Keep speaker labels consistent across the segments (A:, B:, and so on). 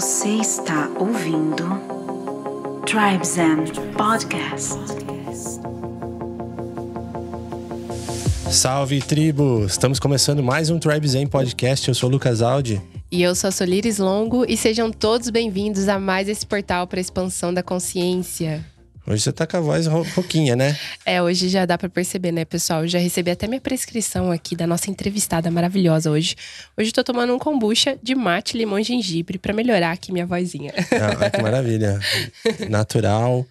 A: Você está ouvindo
B: Tribes and Podcast. Salve tribo! Estamos começando mais um Tribes and Podcast. Eu sou o Lucas Aldi.
C: E eu sou a Solires Longo e sejam todos bem-vindos a mais esse portal para a expansão da consciência.
B: Hoje você tá com a voz pouquinha, né?
C: É, hoje já dá para perceber, né, pessoal? Eu já recebi até minha prescrição aqui da nossa entrevistada maravilhosa hoje. Hoje eu tô tomando um kombucha de mate, limão e gengibre para melhorar aqui minha vozinha.
B: Ah, que maravilha. Natural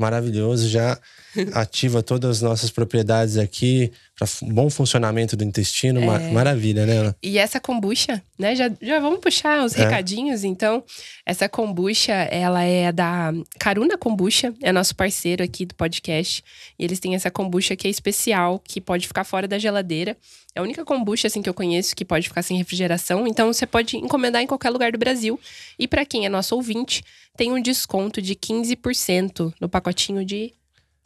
B: maravilhoso, já ativa todas as nossas propriedades aqui para bom funcionamento do intestino, é. maravilha, né? Ana?
C: E essa kombucha, né? Já, já vamos puxar os é. recadinhos, então. Essa kombucha, ela é da Caruna Kombucha, é nosso parceiro aqui do podcast. E eles têm essa kombucha que é especial, que pode ficar fora da geladeira. É a única kombucha assim que eu conheço que pode ficar sem refrigeração, então você pode encomendar em qualquer lugar do Brasil. E para quem é nosso ouvinte, tem um desconto de 15% no pacotinho de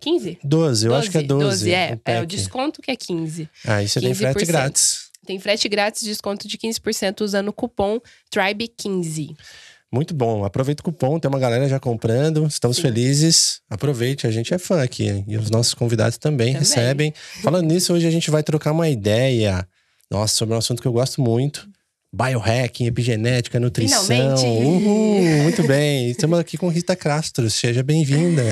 C: 15?
B: 12, eu 12, acho que é 12. 12 é. é, o é o desconto
C: que é 15.
B: Ah, isso tem frete grátis.
C: Tem frete grátis, desconto de 15% usando o cupom TRIBE15.
B: Muito bom. Aproveita o cupom, tem uma galera já comprando, estamos Sim. felizes. Aproveite, a gente é fã aqui e os nossos convidados também, também. recebem. Falando nisso, hoje a gente vai trocar uma ideia, nossa, sobre um assunto que eu gosto muito, biohacking, epigenética, nutrição. Finalmente. muito bem. Estamos aqui com Rita Castro, seja bem-vinda.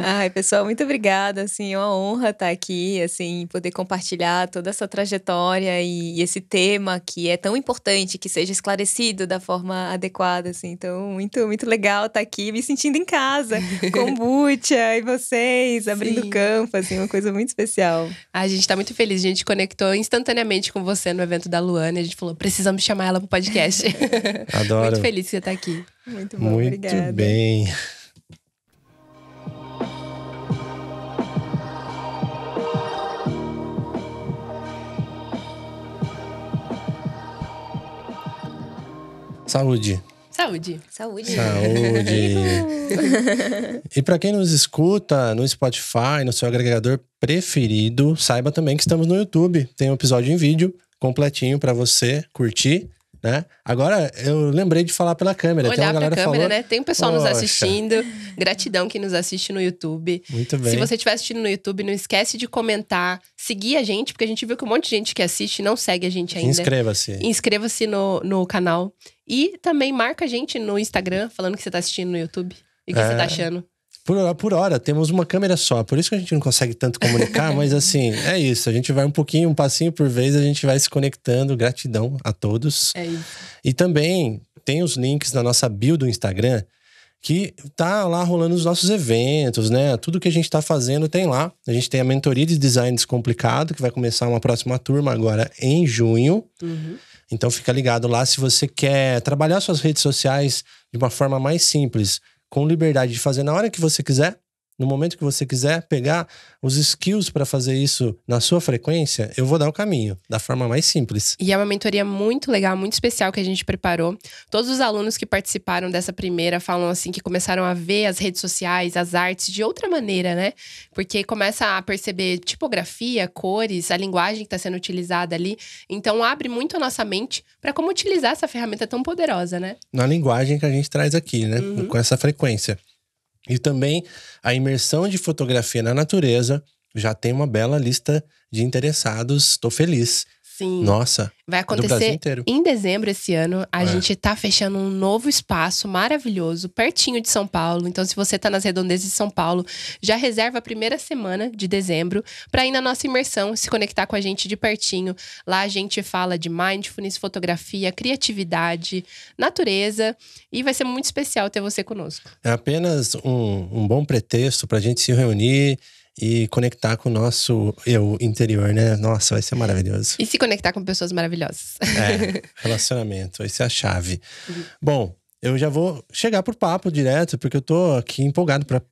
A: Ai, pessoal, muito obrigada, assim, é uma honra estar aqui, assim, poder compartilhar toda essa trajetória e, esse tema que é tão importante que seja esclarecido da forma adequada, assim. Então, muito, muito legal estar aqui, me sentindo em casa, com Butia e vocês, abrindo Sim. campo, assim, uma coisa muito especial. A gente está muito
C: feliz, a gente conectou instantaneamente com você no evento da Luana, a gente falou, precisamos chamar ela pro podcast. Adoro. Muito feliz que você tá aqui. Muito bom, Muito
B: obrigada. bem. Saúde.
A: Saúde. Saúde. Saúde. e
B: para quem nos escuta no Spotify, no seu agregador preferido, saiba também que estamos no YouTube. Tem um episódio em vídeo completinho para você curtir né? Agora eu lembrei de falar pela câmera. Olhar Tem câmera, falou... né? Tem um pessoal Poxa. nos assistindo.
C: Gratidão que nos assiste no YouTube. Muito bem. Se você estiver assistindo no YouTube, não esquece de comentar, seguir a gente, porque a gente viu que um monte de gente que assiste não segue a gente ainda. Inscreva-se. Inscreva-se no, no canal. E também marca a gente no Instagram falando que você está assistindo no YouTube e o que tá é... você está achando.
B: Por, por hora, temos uma câmera só. Por isso que a gente não consegue tanto comunicar, mas assim, é isso. A gente vai um pouquinho, um passinho por vez, a gente vai se conectando. Gratidão a todos. É isso. E também tem os links na nossa bio do Instagram, que tá lá rolando os nossos eventos, né? Tudo que a gente está fazendo tem lá. A gente tem a mentoria de design descomplicado, que vai começar uma próxima turma agora em junho. Uhum. Então fica ligado lá se você quer trabalhar suas redes sociais de uma forma mais simples com liberdade de fazer na hora que você quiser, no momento que você quiser pegar os skills para fazer isso na sua frequência, eu vou dar o caminho, da forma mais simples.
C: E é uma mentoria muito legal, muito especial que a gente preparou. Todos os alunos que participaram dessa primeira falam assim que começaram a ver as redes sociais, as artes de outra maneira, né? Porque começa a perceber tipografia, cores, a linguagem que está sendo utilizada ali. Então abre muito a nossa mente para como utilizar essa ferramenta tão poderosa, né?
B: Na linguagem que a gente traz aqui, né? Uhum. Com essa frequência. E também a imersão de fotografia na natureza já tem uma bela lista de interessados. Estou feliz.
C: Sim. Nossa.
B: Vai é acontecer
C: em dezembro esse ano. A é. gente tá fechando um novo espaço maravilhoso, pertinho de São Paulo. Então, se você tá nas redondezas de São Paulo, já reserva a primeira semana de dezembro para ir na nossa imersão, se conectar com a gente de pertinho. Lá a gente fala de mindfulness, fotografia, criatividade, natureza. E vai ser muito especial ter você conosco.
B: É apenas um, um bom pretexto pra gente se reunir e conectar com o nosso eu interior, né? Nossa, vai ser maravilhoso. E
C: se conectar com pessoas maravilhosas.
B: É, relacionamento, essa é a chave. Uhum. Bom, eu já vou chegar pro papo direto, porque eu tô aqui empolgado para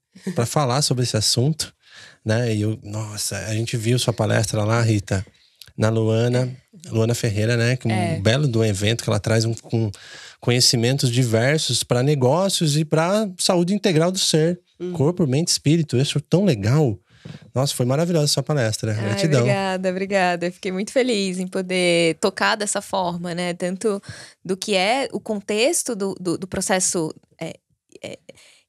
B: falar sobre esse assunto, né? E eu, nossa, a gente viu sua palestra lá, Rita, na Luana, Luana Ferreira, né? Que um é. belo do evento que ela traz um, com conhecimentos diversos para negócios e para saúde integral do ser, uhum. corpo, mente, espírito. Isso é tão legal. Nossa, foi maravilhosa sua palestra. Ai, Gratidão.
A: Obrigada, obrigada. Eu fiquei muito feliz em poder tocar dessa forma, né? Tanto do que é o contexto do, do, do processo. É é,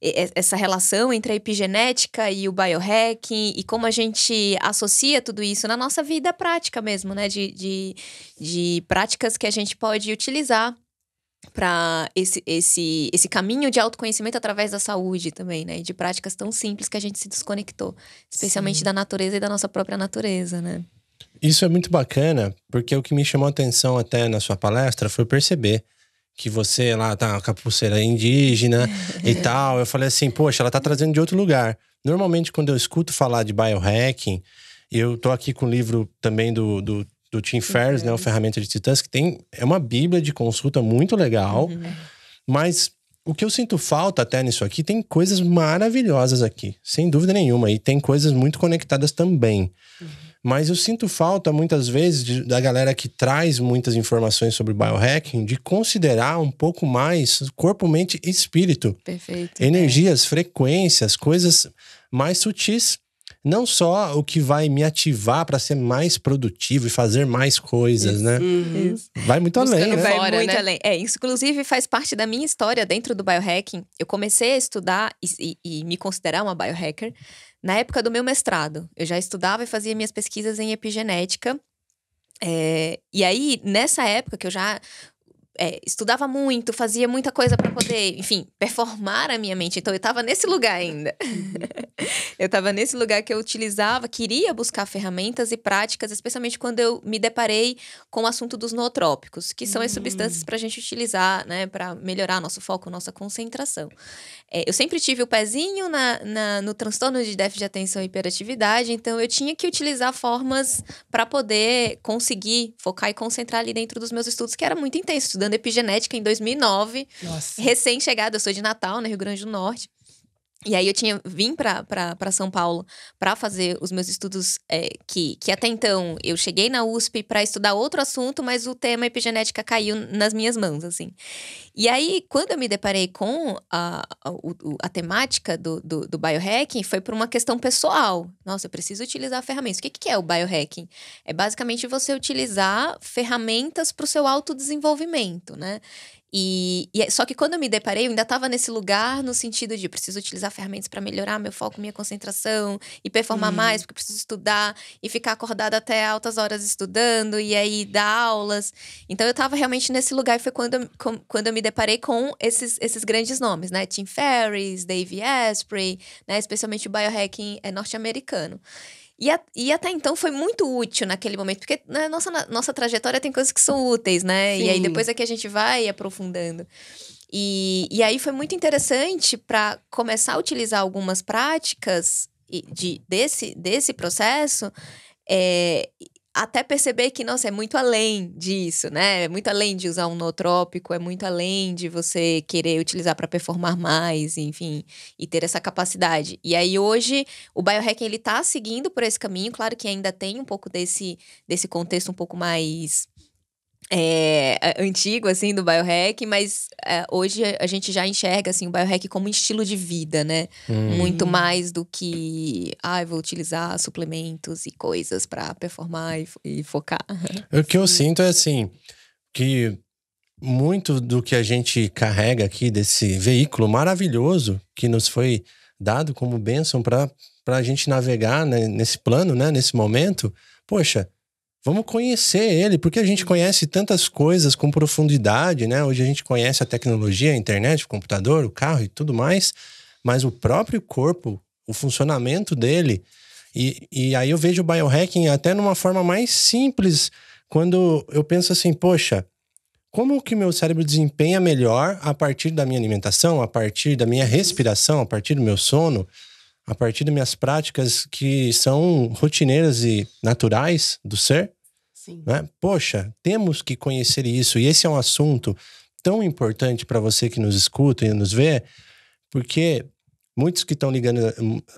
A: é, é, essa relação entre a epigenética e o biohacking e como a gente associa tudo isso na nossa vida prática mesmo, né? De, de, de práticas que a gente pode utilizar para esse, esse, esse caminho de autoconhecimento através da saúde também, né? E de práticas tão simples que a gente se desconectou, especialmente Sim. da natureza e da nossa própria natureza, né?
B: Isso é muito bacana, porque o que me chamou a atenção até na sua palestra foi perceber que você lá tá com a pulseira indígena e tal. Eu falei assim, poxa, ela tá trazendo de outro lugar. Normalmente, quando eu escuto falar de biohacking, eu tô aqui com o livro também do, do do Tim Ferriss, né? O Ferramenta de Titãs, que tem é uma bíblia de consulta muito legal. Uhum. Mas o que eu sinto falta até nisso aqui, tem coisas maravilhosas aqui, sem dúvida nenhuma. E tem coisas muito conectadas também. Uhum. Mas eu sinto falta, muitas vezes, de, da galera que traz muitas informações sobre biohacking, de considerar um pouco mais corpo, mente e espírito. Perfeito. É. Energias, é. frequências, coisas mais sutis não só o que vai me ativar para ser mais produtivo e fazer mais coisas, isso, né? Uhum. Isso. Vai muito além, né? Vai fora, né? muito né?
A: além. É, inclusive faz parte da minha história dentro do biohacking. Eu comecei a estudar e, e, e me considerar uma biohacker na época do meu mestrado. Eu já estudava e fazia minhas pesquisas em epigenética. É, e aí, nessa época que eu já é, estudava muito, fazia muita coisa para poder, enfim, performar a minha mente. Então eu estava nesse lugar ainda. Uhum. eu estava nesse lugar que eu utilizava, queria buscar ferramentas e práticas, especialmente quando eu me deparei com o assunto dos nootrópicos, que são as substâncias uhum. para a gente utilizar, né, para melhorar nosso foco, nossa concentração é, eu sempre tive o pezinho na, na, no transtorno de déficit de atenção e hiperatividade, então eu tinha que utilizar formas para poder conseguir focar e concentrar ali dentro dos meus estudos, que era muito intenso, estudando epigenética em 2009, recém-chegada, eu sou de Natal, né, Rio Grande do Norte. E aí eu tinha vim para São Paulo para fazer os meus estudos é, que, que até então eu cheguei na USP para estudar outro assunto, mas o tema epigenética caiu nas minhas mãos, assim. E aí, quando eu me deparei com a, a, a temática do, do, do, biohacking, foi por uma questão pessoal. Nossa, eu preciso utilizar ferramentas. O que, que é o biohacking? É basicamente você utilizar ferramentas para o seu autodesenvolvimento, né? E, e, é, só que quando eu me deparei, eu ainda estava nesse lugar no sentido de preciso utilizar ferramentas para melhorar meu foco, minha concentração e performar hum. mais, porque preciso estudar e ficar acordada até altas horas estudando e aí dar aulas. Então eu estava realmente nesse lugar e foi quando eu, com, quando eu me deparei com esses, esses grandes nomes, né? Tim Ferriss, Dave Asprey, né? especialmente o biohacking é norte-americano. E, a, e, até então foi muito útil naquele momento, porque na né, nossa, na, nossa trajetória tem coisas que são úteis, né? Sim. E aí depois é que a gente vai aprofundando. E, e aí foi muito interessante para começar a utilizar algumas práticas de, desse, desse processo é, até perceber que, nossa, é muito além disso, né? É muito além de usar um nootrópico, é muito além de você querer utilizar para performar mais, enfim, e ter essa capacidade. E aí hoje o biohacking ele tá seguindo por esse caminho, claro que ainda tem um pouco desse desse contexto um pouco mais é, antigo, assim, do biohack, mas é, hoje a gente já enxerga, assim, o biohack como um estilo de vida, né? Hum. Muito uhum. mais do que, ah, eu vou utilizar suplementos e coisas para performar e,
B: e, focar. O que Sim. eu sinto é, assim, que muito do que a gente carrega aqui desse veículo maravilhoso que nos foi dado como bênção para a gente navegar né, nesse plano, né, nesse momento, poxa, Vamos conhecer ele, porque a gente conhece tantas coisas com profundidade, né? Hoje a gente conhece a tecnologia, a internet, o computador, o carro e tudo mais, mas o próprio corpo, o funcionamento dele. E, e aí eu vejo o biohacking até numa forma mais simples, quando eu penso assim, poxa, como que meu cérebro desempenha melhor a partir da minha alimentação, a partir da minha respiração, a partir do meu sono? a partir das minhas práticas que são rotineiras e naturais do ser. Sim. Né? Poxa, temos que conhecer isso. E esse é um assunto tão importante para você que nos escuta e nos vê, porque muitos que estão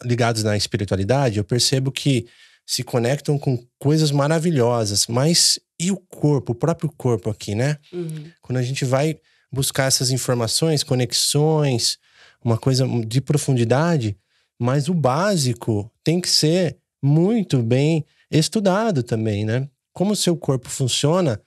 B: ligados na espiritualidade, eu percebo que se conectam com coisas maravilhosas, mas e o corpo, o próprio corpo aqui, né? Uhum. Quando a gente vai buscar essas informações, conexões, uma coisa de profundidade, mas o básico tem que ser muito bem estudado também, né? Como o seu corpo funciona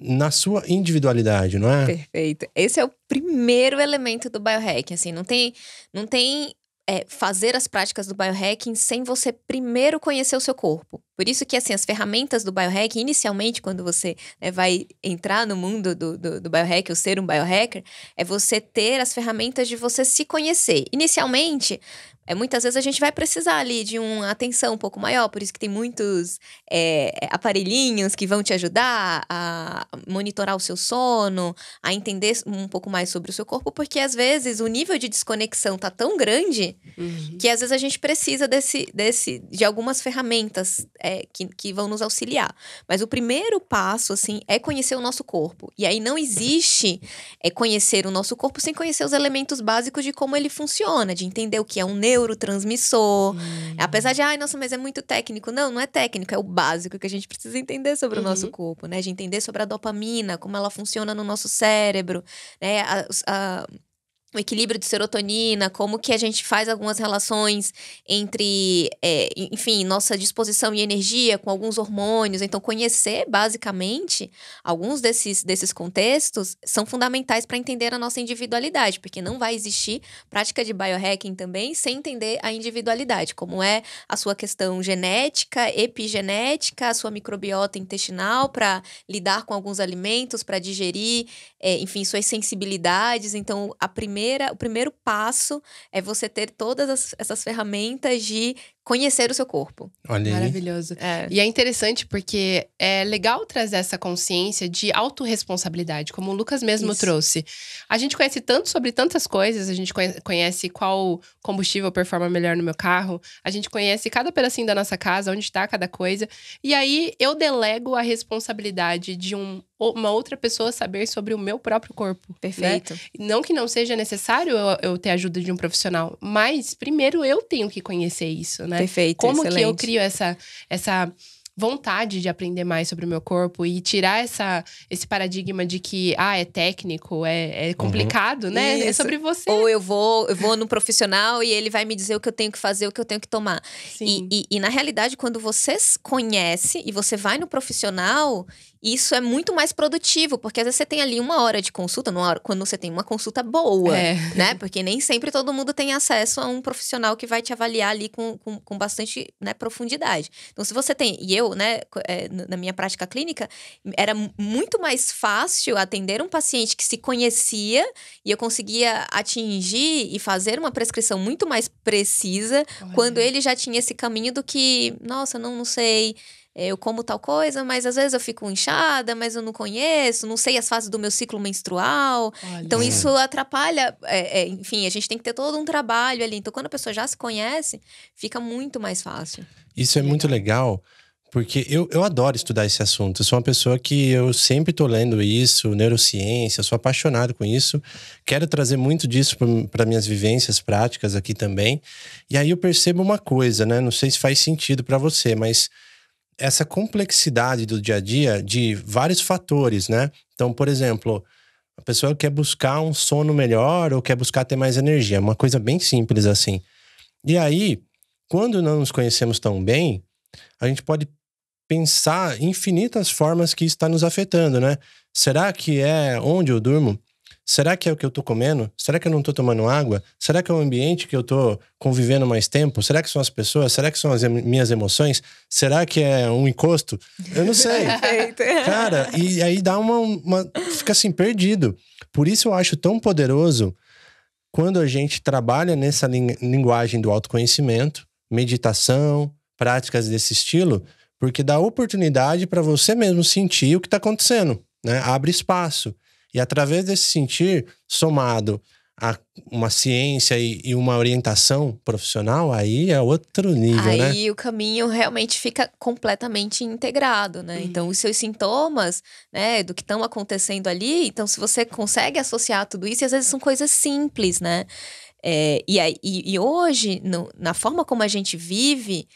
B: na sua individualidade, não é? Perfeito.
A: Esse é o primeiro elemento do biohacking, assim, não tem, não tem é, fazer as práticas do biohacking sem você primeiro conhecer o seu corpo. Por isso que, assim, as ferramentas do biohack, inicialmente, quando você né, vai entrar no mundo do, do, do biohack ou ser um biohacker, é você ter as ferramentas de você se conhecer. Inicialmente, é, muitas vezes a gente vai precisar ali de uma atenção um pouco maior, por isso que tem muitos é, aparelhinhos que vão te ajudar a monitorar o seu sono, a entender um pouco mais sobre o seu corpo, porque às vezes o nível de desconexão tá tão grande uhum. que às vezes a gente precisa desse, desse de algumas ferramentas é, que, que vão nos auxiliar. Mas o primeiro passo, assim, é conhecer o nosso corpo. E aí não existe é, conhecer o nosso corpo sem conhecer os elementos básicos de como ele funciona, de entender o que é um neurotransmissor. Hum. Apesar de, ai, nossa, mas é muito técnico. Não, não é técnico, é o básico que a gente precisa entender sobre uhum. o nosso uhum. corpo, né? De entender sobre a dopamina, como ela funciona no nosso cérebro, né? A, a, o equilíbrio de serotonina, como que a gente faz algumas relações entre, é, enfim, nossa disposição e energia com alguns hormônios. Então, conhecer basicamente alguns desses, desses contextos são fundamentais para entender a nossa individualidade, porque não vai existir prática de biohacking também sem entender a individualidade, como é a sua questão genética, epigenética, a sua microbiota intestinal para lidar com alguns alimentos, para digerir, é, enfim, suas sensibilidades. Então, a primeira primeira, o primeiro passo é você ter todas as, essas ferramentas de conhecer o seu corpo.
C: Olha aí. Maravilhoso.
A: É. E é interessante porque
C: é legal trazer essa consciência de autorresponsabilidade, como o Lucas mesmo Isso. trouxe. A gente conhece tanto sobre tantas coisas, a gente conhece qual combustível performa melhor no meu carro, a gente conhece cada pedacinho da nossa casa, onde está cada coisa. E aí eu delego a responsabilidade de um, uma outra pessoa saber sobre o meu próprio corpo. Né? Perfeito. Né? Não que não seja necessário eu, eu ter ajuda de um profissional, mas primeiro eu tenho que conhecer isso, né? né? Perfeito, Como excelente. que eu crio essa, essa vontade de aprender mais sobre o meu corpo e tirar essa, esse paradigma de que, ah, é técnico, é, é uhum. complicado,
A: uhum. né? É Isso. É sobre você. Ou eu vou, eu vou no profissional e ele vai me dizer o que eu tenho que fazer, o que eu tenho que tomar. E, e, e, na realidade, quando você conhece e você vai no profissional isso é muito mais produtivo, porque às vezes você tem ali uma hora de consulta, numa hora, quando você tem uma consulta boa, é. né? Porque nem sempre todo mundo tem acesso a um profissional que vai te avaliar ali com, com, com bastante né, profundidade. Então, se você tem, e eu, né, é, na minha prática clínica, era muito mais fácil atender um paciente que se conhecia e eu conseguia atingir e fazer uma prescrição muito mais precisa Olha. quando ele já tinha esse caminho do que, nossa, não, não sei. É, eu como tal coisa, mas às vezes eu fico inchada, mas eu não conheço, não sei as fases do meu ciclo menstrual. Olha. Então é. isso atrapalha, é, é, enfim, a gente tem que ter todo um trabalho ali. Então quando a pessoa já se conhece, fica muito mais fácil.
B: Isso é legal. muito legal. Porque eu, eu adoro estudar esse assunto. Eu sou uma pessoa que eu sempre estou lendo isso, neurociência, sou apaixonado com isso. Quero trazer muito disso para minhas vivências práticas aqui também. E aí eu percebo uma coisa, né? Não sei se faz sentido para você, mas essa complexidade do dia a dia de vários fatores, né? Então, por exemplo, a pessoa quer buscar um sono melhor ou quer buscar ter mais energia, é uma coisa bem simples assim. E aí, quando não nos conhecemos tão bem, a gente pode pensar infinitas formas que está nos afetando, né? Será que é onde eu durmo? Será que é o que eu tô comendo? Será que eu não tô tomando água? Será que é o ambiente que eu tô convivendo mais tempo? Será que são as pessoas? Será que são as em minhas emoções? Será que é um encosto? Eu não sei. Cara, e aí dá uma, uma. Fica assim, perdido. Por isso eu acho tão poderoso quando a gente trabalha nessa linguagem do autoconhecimento, meditação, práticas desse estilo, porque dá oportunidade para você mesmo sentir o que está acontecendo, né? Abre espaço. E através desse sentir, somado a uma ciência e, e, uma orientação profissional, aí é outro nível, aí né? Aí
A: o caminho realmente fica completamente integrado, né? Uhum. Então, os seus sintomas, né, do que estão acontecendo ali, então se você consegue associar tudo isso, e às vezes são coisas simples, né? É, e, e, e hoje, no, na forma como a gente vive,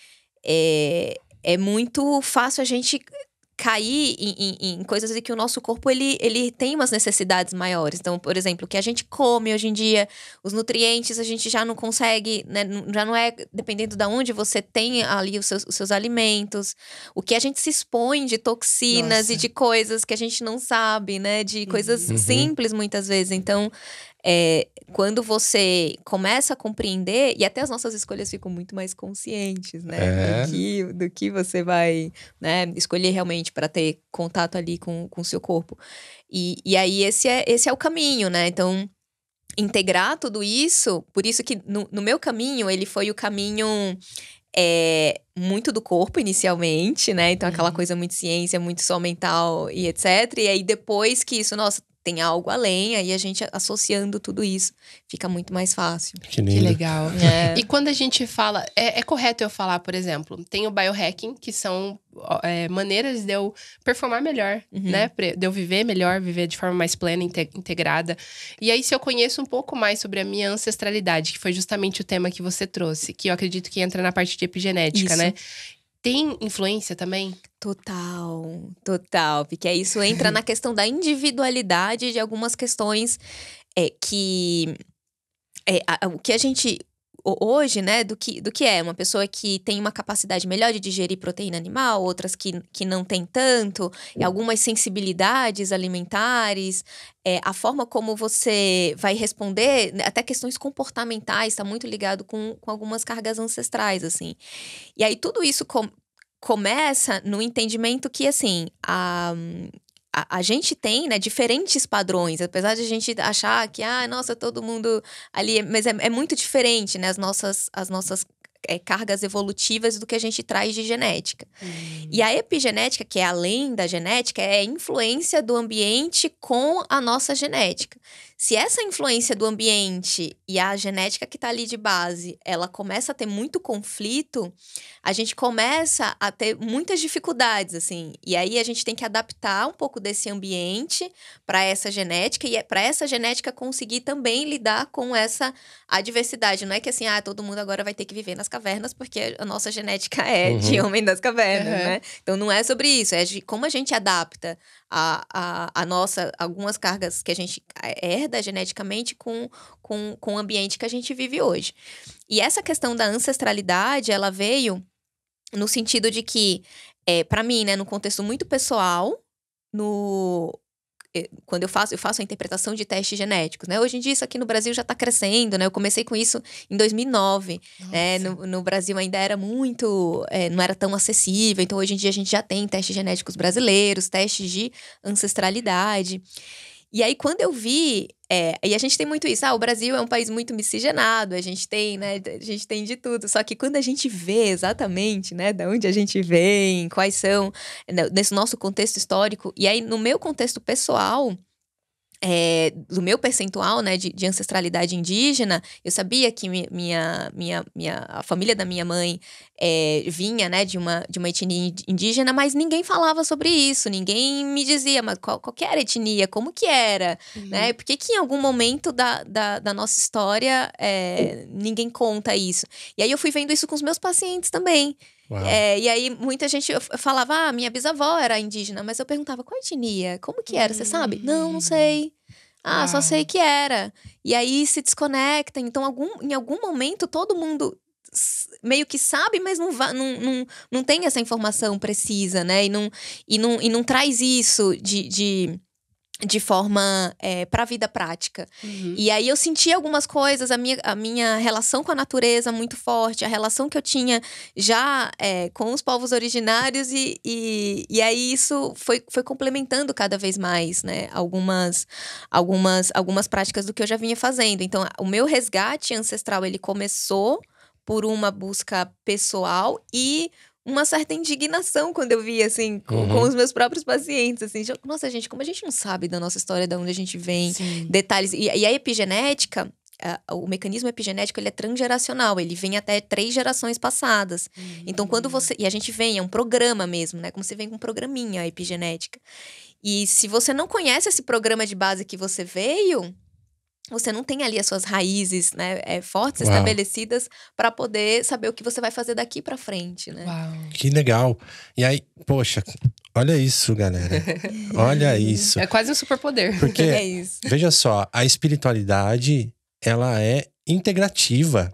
A: é, é muito fácil a gente cair em, em, em, coisas de que o nosso corpo ele, ele tem umas necessidades maiores. Então, por exemplo, o que a gente come hoje em dia, os nutrientes a gente já não consegue, né? Já não é dependendo de onde você tem ali os seus, os seus alimentos, o que a gente se expõe de toxinas Nossa. e de coisas que a gente não sabe, né? De coisas uhum. simples muitas vezes. Então, é, quando você começa a compreender, e até as nossas escolhas ficam muito mais conscientes, né? É. Do, que, do que você vai né, escolher realmente para ter contato ali com o seu corpo. E, e aí esse é, esse é o caminho, né? Então, integrar tudo isso, por isso que no, no meu caminho, ele foi o caminho é, muito do corpo inicialmente, né? Então, aquela uhum. coisa muito ciência, muito só mental e etc. E aí, depois que isso, nossa, tem algo além, aí a gente associando tudo isso fica muito mais fácil. Que, que legal. É. E quando a gente
C: fala, é, é, correto eu falar, por exemplo, tem o biohacking, que são é, maneiras de eu performar melhor, uhum. né? De eu viver melhor, viver de forma mais plena, integrada. E aí, se eu conheço um pouco mais sobre a minha ancestralidade, que foi justamente o tema que você trouxe, que eu
A: acredito que entra na parte de epigenética, isso. né? tem influência também? Total, total. Porque isso entra na questão da individualidade de algumas questões é, que. É, a, o que a gente hoje, né, do que, do que é. Uma pessoa que tem uma capacidade melhor de digerir proteína animal, outras que, que não tem tanto, algumas sensibilidades alimentares, é, a forma como você vai responder, né, até questões comportamentais, está muito ligado com, com algumas cargas ancestrais, assim. E aí tudo isso com, começa no entendimento que, assim, a a, a, gente tem, né, diferentes padrões, apesar de a gente achar que, ah, nossa, todo mundo ali, mas é, é muito diferente, né, as nossas, as nossas é, cargas evolutivas do que a gente traz de genética. Uhum. E a epigenética, que é além da genética, é a influência do ambiente com a nossa genética. Se essa influência do ambiente e a genética que está ali de base, ela começa a ter muito conflito, a gente começa a ter muitas dificuldades, assim. E aí a gente tem que adaptar um pouco desse ambiente para essa genética e é, para essa genética conseguir também lidar com essa adversidade. Não é que assim, ah, todo mundo agora vai ter que viver nas das cavernas, porque a nossa genética é uhum. de homem das cavernas, uhum. né? Então não é sobre isso, é de como a gente adapta a, a, a nossa, algumas cargas que a gente herda geneticamente com, com, com o ambiente que a gente vive hoje. E essa questão da ancestralidade, ela veio no sentido de que, é, para mim, né, no contexto muito pessoal, no, eh, quando eu faço, eu faço a interpretação de testes genéticos, né? Hoje em dia isso aqui no Brasil já está crescendo, né? Eu comecei com isso em 2009, né? no, no, Brasil ainda era muito, é, não era tão acessível, então hoje em dia a gente já tem testes genéticos brasileiros, testes de ancestralidade. E aí, quando eu vi, é, e a gente tem muito isso, ah, o Brasil é um país muito miscigenado, a gente tem, né, a gente tem de tudo. Só que quando a gente vê exatamente, né, de onde a gente vem, quais são, né, nesse nosso contexto histórico, e aí no meu contexto pessoal, é, do meu percentual né, de, de, ancestralidade indígena, eu sabia que minha, minha, minha, a família da minha mãe é, vinha, né, de uma, de uma etnia indígena, mas ninguém falava sobre isso, ninguém me dizia, mas qual, qual que era a etnia, como que era, uhum. né? Por que em algum momento da, da, da nossa história é, ninguém conta isso? E aí eu fui vendo isso com os meus pacientes também. É, e aí muita gente falava, ah, minha bisavó era indígena, mas eu perguntava, qual etnia? Como que era? Você sabe? Hum. Não, não sei. Ah, Uau. só sei que era. E aí se desconecta. Então, algum, em algum momento, todo mundo meio que sabe, mas não, não, não, não tem essa informação precisa, né? E não, e não, e não traz isso de, de de forma é, para a vida prática. Uhum. E aí eu senti algumas coisas, a minha, a minha relação com a natureza muito forte, a relação que eu tinha já é, com os povos originários, e, e, e aí isso foi, foi complementando cada vez mais né, algumas, algumas, algumas práticas do que eu já vinha fazendo. Então, o meu resgate ancestral ele começou por uma busca pessoal e uma certa indignação quando eu via, assim, com, uhum. com, os meus próprios pacientes, assim. Nossa, gente, como a gente não sabe da nossa história, de onde a gente vem, Sim. detalhes. E, e a epigenética, o mecanismo epigenético, ele é transgeracional. Ele vem até três gerações passadas. Uhum. Então, quando você... E a gente vem, é um programa mesmo, né? Como você vem com um programinha a epigenética. E se você não conhece esse programa de base que você veio você não tem ali as suas raízes né, é, fortes, Uau. estabelecidas, para poder saber o que você vai fazer daqui para frente, né? Uau.
B: Que legal. E aí, poxa, olha isso, galera. Olha isso. É
A: quase um superpoder. Porque, é
B: veja só, a espiritualidade, ela é integrativa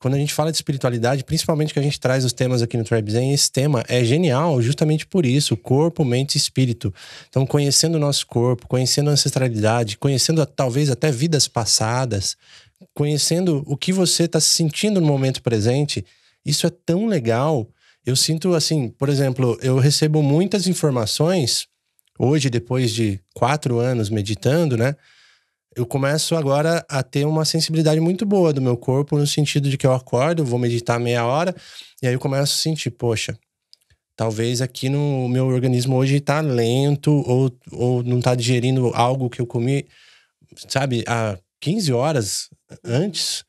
B: quando a gente fala de espiritualidade, principalmente que a gente traz os temas aqui no Tribe Zen, esse tema é genial justamente por isso: corpo, mente e espírito. Então, conhecendo o nosso corpo, conhecendo a ancestralidade, conhecendo talvez até vidas passadas, conhecendo o que você está sentindo no momento presente, isso é tão legal. Eu sinto assim, por exemplo, eu recebo muitas informações hoje, depois de quatro anos meditando, né? eu começo agora a ter uma sensibilidade muito boa do meu corpo, no sentido de que eu acordo, vou meditar meia hora, e aí eu começo a sentir, poxa, talvez aqui no meu organismo hoje está lento, ou, ou não está digerindo algo que eu comi, sabe, há 15 horas antes.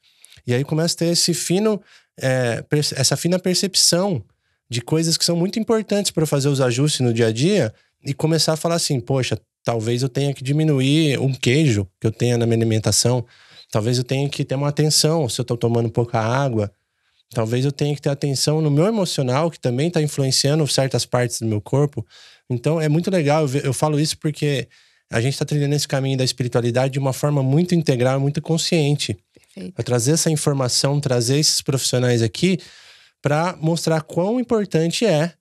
B: E aí começa a ter esse fino, é, essa fina percepção de coisas que são muito importantes para fazer os ajustes no dia a dia e começar a falar assim, poxa, Talvez eu tenha que diminuir um queijo que eu tenha na minha alimentação. Talvez eu tenha que ter uma atenção se eu estou tomando pouca água. Talvez eu tenha que ter atenção no meu emocional, que também está influenciando certas partes do meu corpo. Então é muito legal, eu, eu falo isso porque a gente está trilhando esse caminho da espiritualidade de uma forma muito integral, muito consciente. Perfeito. trazer essa informação, trazer esses profissionais aqui para mostrar quão importante é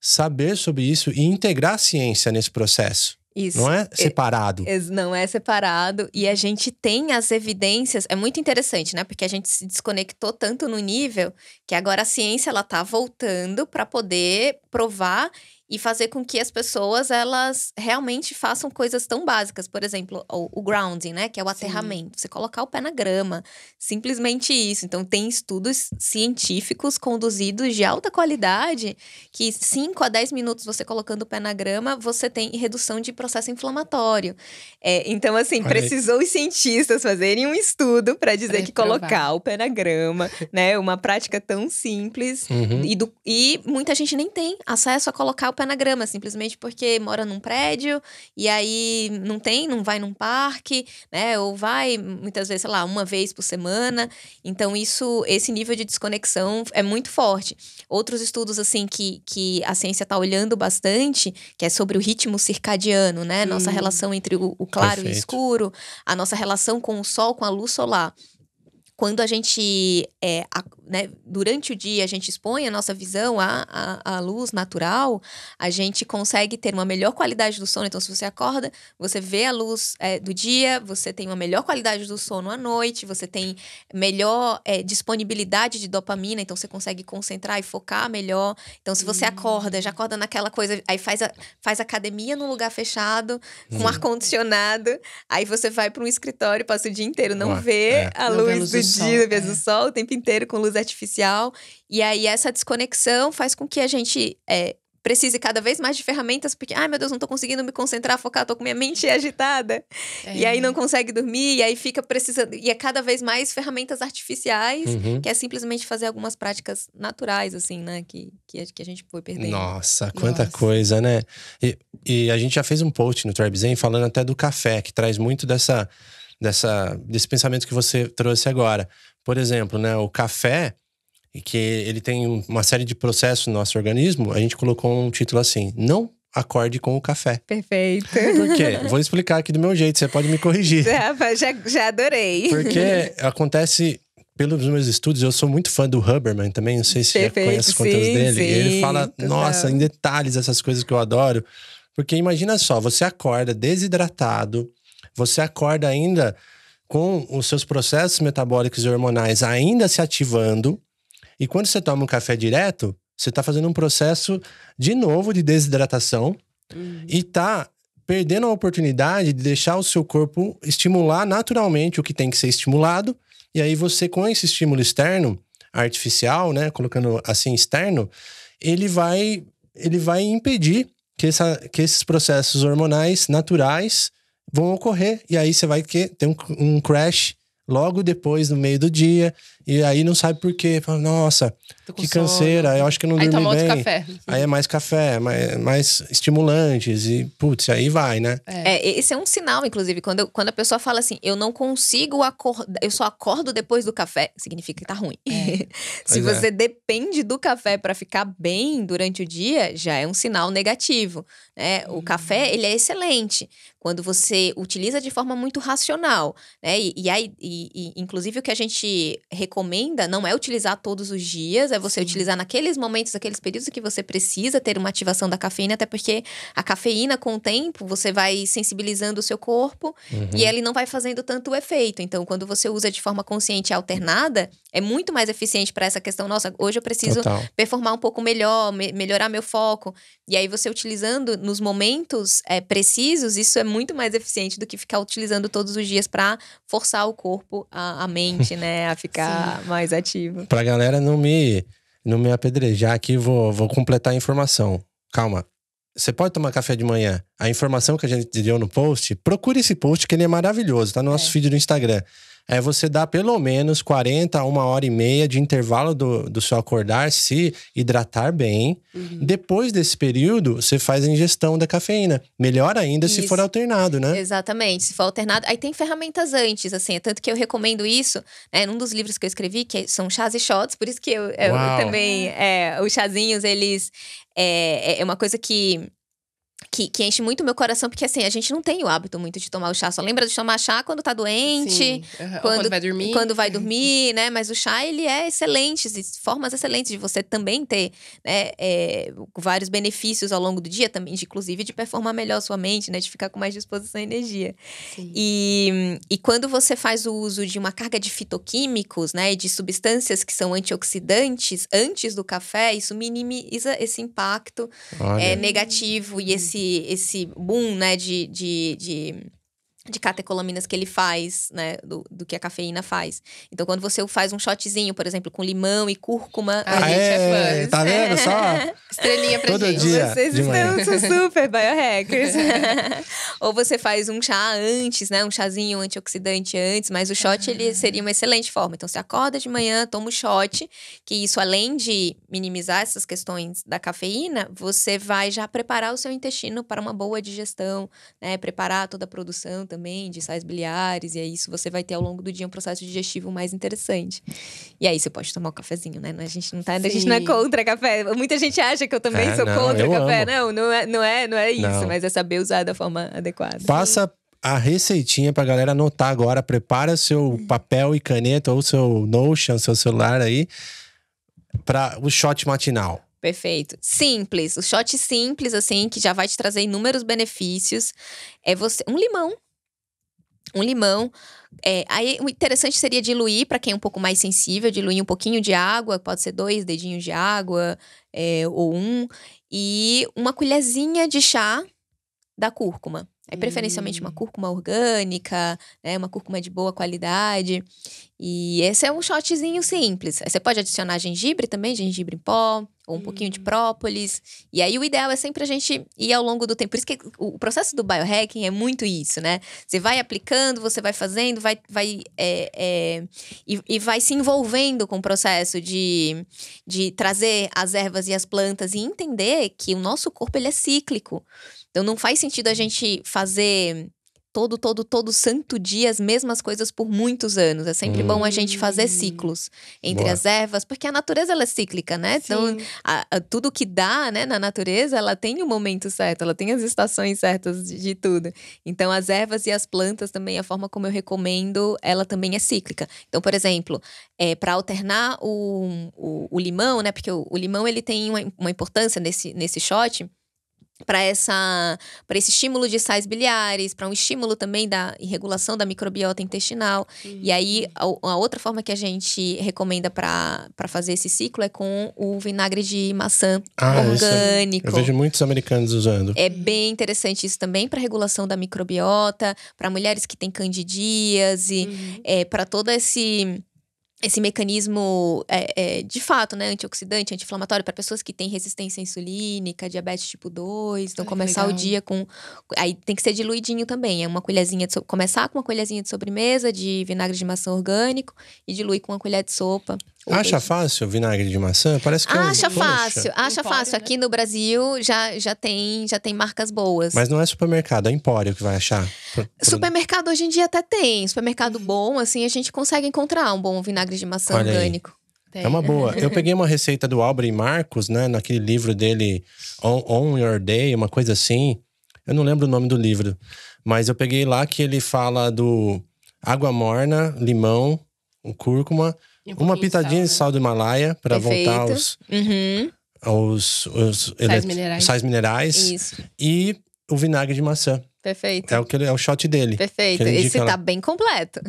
B: saber sobre isso e integrar a ciência nesse processo. Isso. Não é separado. É,
A: não é separado. E a gente tem as evidências. É muito interessante, né? Porque a gente se desconectou tanto no nível que agora a ciência ela tá voltando para poder provar e fazer com que as pessoas elas realmente façam coisas tão básicas, por exemplo, o, o grounding, né, que é o aterramento, Sim. você colocar o pé na grama, simplesmente isso. Então tem estudos científicos conduzidos de alta qualidade que 5 a 10 minutos você colocando o pé na grama, você tem redução de processo inflamatório. É, então assim, Olha precisou aí. os cientistas fazerem um estudo para dizer pra que provar. colocar o pé na grama, né, é uma prática tão simples uhum. e, do, e muita gente nem tem acesso a colocar pé na grama, simplesmente porque mora num prédio e aí não tem, não vai num parque, né? Ou vai muitas vezes, sei lá, uma vez por semana. Então, isso, esse nível de desconexão é muito forte. Outros estudos, assim, que, que a ciência está olhando bastante, que é sobre o ritmo circadiano, né? Nossa hum. relação entre o, o claro Perfeito. e o escuro, a nossa relação com o sol, com a luz solar quando a gente é, a, né, durante o dia a gente expõe a nossa visão à, à, à, luz natural, a gente consegue ter uma melhor qualidade do sono. Então, se você acorda, você vê a luz é, do dia, você tem uma melhor qualidade do sono à noite, você tem melhor é, disponibilidade de dopamina, então você consegue concentrar e focar melhor. Então, se você hum. acorda, já acorda naquela coisa, aí faz, a, faz academia num lugar fechado, com hum. ar-condicionado, aí você vai para um escritório, passa o dia inteiro, não Ué, vê é. a luz, vê luz do, do dia, não vê é. o sol o tempo inteiro com luz artificial. E aí essa desconexão faz com que a gente é, precise cada vez mais de ferramentas, porque, ai meu Deus, não tô conseguindo me concentrar, focar, tô com minha mente agitada. É. E aí não é. consegue dormir, e aí fica precisando. E é cada vez mais ferramentas artificiais, uhum. que é simplesmente fazer algumas práticas naturais, assim, né? Que, que, que a gente foi perdendo.
B: Nossa, quanta Nossa. coisa, né? E, e a gente já fez um post no Zen falando até do café, que traz muito dessa. Dessa, desse pensamento que você trouxe agora. Por exemplo, né, o café, que ele tem uma série de processos no nosso organismo, a gente colocou um título assim: não acorde com o café.
A: Perfeito. Por quê?
B: Vou explicar aqui do meu jeito, você pode me corrigir.
A: Ah, já, já adorei. Porque
B: acontece pelos meus estudos, eu sou muito fã do Huberman também, não sei se Perfeito, conhece os conteúdos dele. Sim, ele fala, nossa, em detalhes essas coisas que eu adoro. Porque imagina só, você acorda desidratado, você acorda ainda com os seus processos metabólicos e hormonais ainda se ativando. E quando você toma um café direto, você está fazendo um processo de novo de desidratação uhum. e está perdendo a oportunidade de deixar o seu corpo estimular naturalmente o que tem que ser estimulado. E aí você, com esse estímulo externo, artificial, né, colocando assim externo, ele vai, ele vai impedir que, essa, que esses processos hormonais naturais vão ocorrer. E aí você vai ter um, um crash logo depois, no meio do dia. E aí não sabe por quê. Fala, nossa, que sono. canseira, eu acho que eu não aí dormi bem. Outro café. Aí é mais café, é mais, é mais estimulantes e putz, aí vai, né?
A: É. é esse é um sinal, inclusive, quando, eu, quando a pessoa fala assim, eu não consigo acordar, eu só acordo depois do café, significa que tá ruim. É.
B: Se pois é. você é.
A: depende do café para ficar bem durante o dia, já é um sinal negativo, né? O hum. café, ele é excelente quando você utiliza de forma muito racional, né? E, e aí, e, e, inclusive o que a gente recomenda recomenda não é utilizar todos os dias, é você Sim. utilizar naqueles momentos, naqueles períodos que você precisa ter uma ativação da cafeína, até porque a cafeína, com o tempo, você vai sensibilizando o seu corpo uhum. e ele não vai fazendo tanto efeito. Então, quando você usa de forma consciente e alternada, é muito mais eficiente para essa questão. Nossa, hoje eu preciso Total. performar um pouco melhor, me melhorar meu foco. E aí você utilizando nos momentos é, precisos, isso é muito mais eficiente do que ficar utilizando todos os dias para forçar o corpo, a, a mente, né, a ficar mais ativo.
B: Pra galera não me não me apedrejar aqui, vou, vou completar a informação. Calma, você pode tomar café de manhã. A informação que a gente deu no post, procure esse post que ele é maravilhoso, tá no é. nosso é. feed do Instagram é você dar pelo menos 40 a uma hora e meia de intervalo do, do seu acordar, se hidratar bem. Uhum. Depois desse período, você faz a ingestão da cafeína. Melhor ainda isso. se for alternado, né?
A: Exatamente, se for alternado. Aí tem ferramentas antes, assim, é tanto que eu recomendo isso, né? Num dos livros que eu escrevi, que são chás e shots, por isso que eu, eu também. É, os chazinhos, eles. É, é, é uma coisa que que, que, enche muito meu coração, porque assim, a gente não tem o hábito muito de tomar o chá. Só lembra de tomar chá quando tá doente, uhum. quando, quando, vai dormir. Quando vai dormir, né? Mas o chá, ele é excelente, formas excelentes de você também ter né, é, vários benefícios ao longo do dia, também, de, inclusive de performar melhor sua mente, né? De ficar com mais disposição e energia. Sim. E, e quando você faz o uso de uma carga de fitoquímicos, né? De substâncias que são antioxidantes antes do café, isso minimiza esse impacto é, negativo e esse esse, esse boom, né, de, de, de de catecolaminas que ele faz, né, do, do que a cafeína faz. Então, quando você faz um shotzinho, por exemplo, com limão e cúrcuma, ah, a gente é, é fã. Tá vendo só? Estrelinha pra Todo gente. Dia Vocês estão super biohackers. Ou você faz um chá antes, né, um chazinho antioxidante antes, mas o shot, ah. ele seria uma excelente forma. Então, você acorda de manhã, toma o um shot, que isso, além de minimizar essas questões da cafeína, você vai já preparar o seu intestino para uma boa digestão, né, preparar toda a produção também também, de sais biliares, e aí isso você vai ter ao longo do dia um processo digestivo mais interessante. E aí você pode tomar um cafezinho, né? É, a gente não tá, a gente não é contra café. Muita gente acha que eu também é, sou não, contra café. Amo. Não, não é, não é, não é isso, não. mas é saber usar da forma adequada.
B: Passa a receitinha pra galera anotar agora, prepara seu papel e caneta ou seu Notion, seu celular aí para o shot matinal.
A: Perfeito. Simples. O shot simples, assim, que já vai te trazer inúmeros benefícios. É você. Um limão um limão. É, aí o interessante seria diluir, para quem é um pouco mais sensível, diluir um pouquinho de água, pode ser dois dedinhos de água é, ou um, e uma colherzinha de chá da cúrcuma. É preferencialmente uma hum. cúrcuma orgânica, né, uma cúrcuma de boa qualidade. E esse é um shotzinho simples. Você pode adicionar gengibre também, gengibre em pó, ou um hum. pouquinho de hum. própolis. E aí o ideal é sempre a gente ir ao longo do tempo. Por isso que o processo do biohacking é muito isso, né? Você vai aplicando, você vai fazendo, vai, vai é, é, e, e, vai se envolvendo com o processo de, de trazer as ervas e as plantas e entender que o nosso corpo ele é cíclico. Então não faz sentido a gente fazer todo, todo, todo santo dia as mesmas coisas por muitos anos. É sempre hum. bom a gente fazer hum. ciclos entre Boa. as ervas, porque a natureza ela é cíclica, né? Então, Sim. Então, a, a, tudo que dá né, na natureza, ela tem o momento certo, ela tem as estações certas de, de, tudo. Então, as ervas e as plantas também, a forma como eu recomendo, ela também é cíclica. Então, por exemplo, é, para alternar o, o, o, limão, né? Porque o, o limão ele tem uma, uma importância nesse, nesse shot para essa para esse estímulo de sais biliares, para um estímulo também da regulação da microbiota intestinal. E aí uhum. a, a, outra forma que a gente recomenda para fazer esse ciclo é com o vinagre de maçã ah, é orgânico. Eu vejo
B: muitos americanos usando. É
A: bem interessante isso também para regulação da microbiota, para mulheres que têm candidíase, uhum. é, para todo esse esse mecanismo é, é, de fato, né, antioxidante, anti-inflamatório para pessoas que têm resistência insulínica, diabetes tipo 2, então começar legal. o dia com aí tem que ser diluidinho também, é uma colherzinha de so... começar com uma colherzinha de sobremesa de vinagre de maçã orgânico e diluir com uma colher de sopa. Acha
B: fácil vinagre de maçã? Parece que acha é um... fácil,
A: acha Empório, fácil. Né? Aqui no Brasil já, já tem já tem marcas boas.
B: Mas não é supermercado, é Empório que vai achar. Supermercado
A: hoje em dia até tem, supermercado bom, assim a gente consegue encontrar um bom vinagre de maçã Olha orgânico. Aí. É uma boa. Eu peguei
B: uma receita do Aubrey Marcos, né? Naquele livro dele, On, On, Your Day, uma coisa assim. Eu não lembro o nome do livro. Mas eu peguei lá que ele fala do água morna, limão, cúrcuma um uma pitadinha de sal, né? de sal do Himalaia para voltar os
A: uhum.
B: sais, minerais. sais minerais. Isso. E o vinagre de maçã. Perfeito. É o, que ele, é o shot dele. Perfeito. Esse ela... tá
A: bem completo.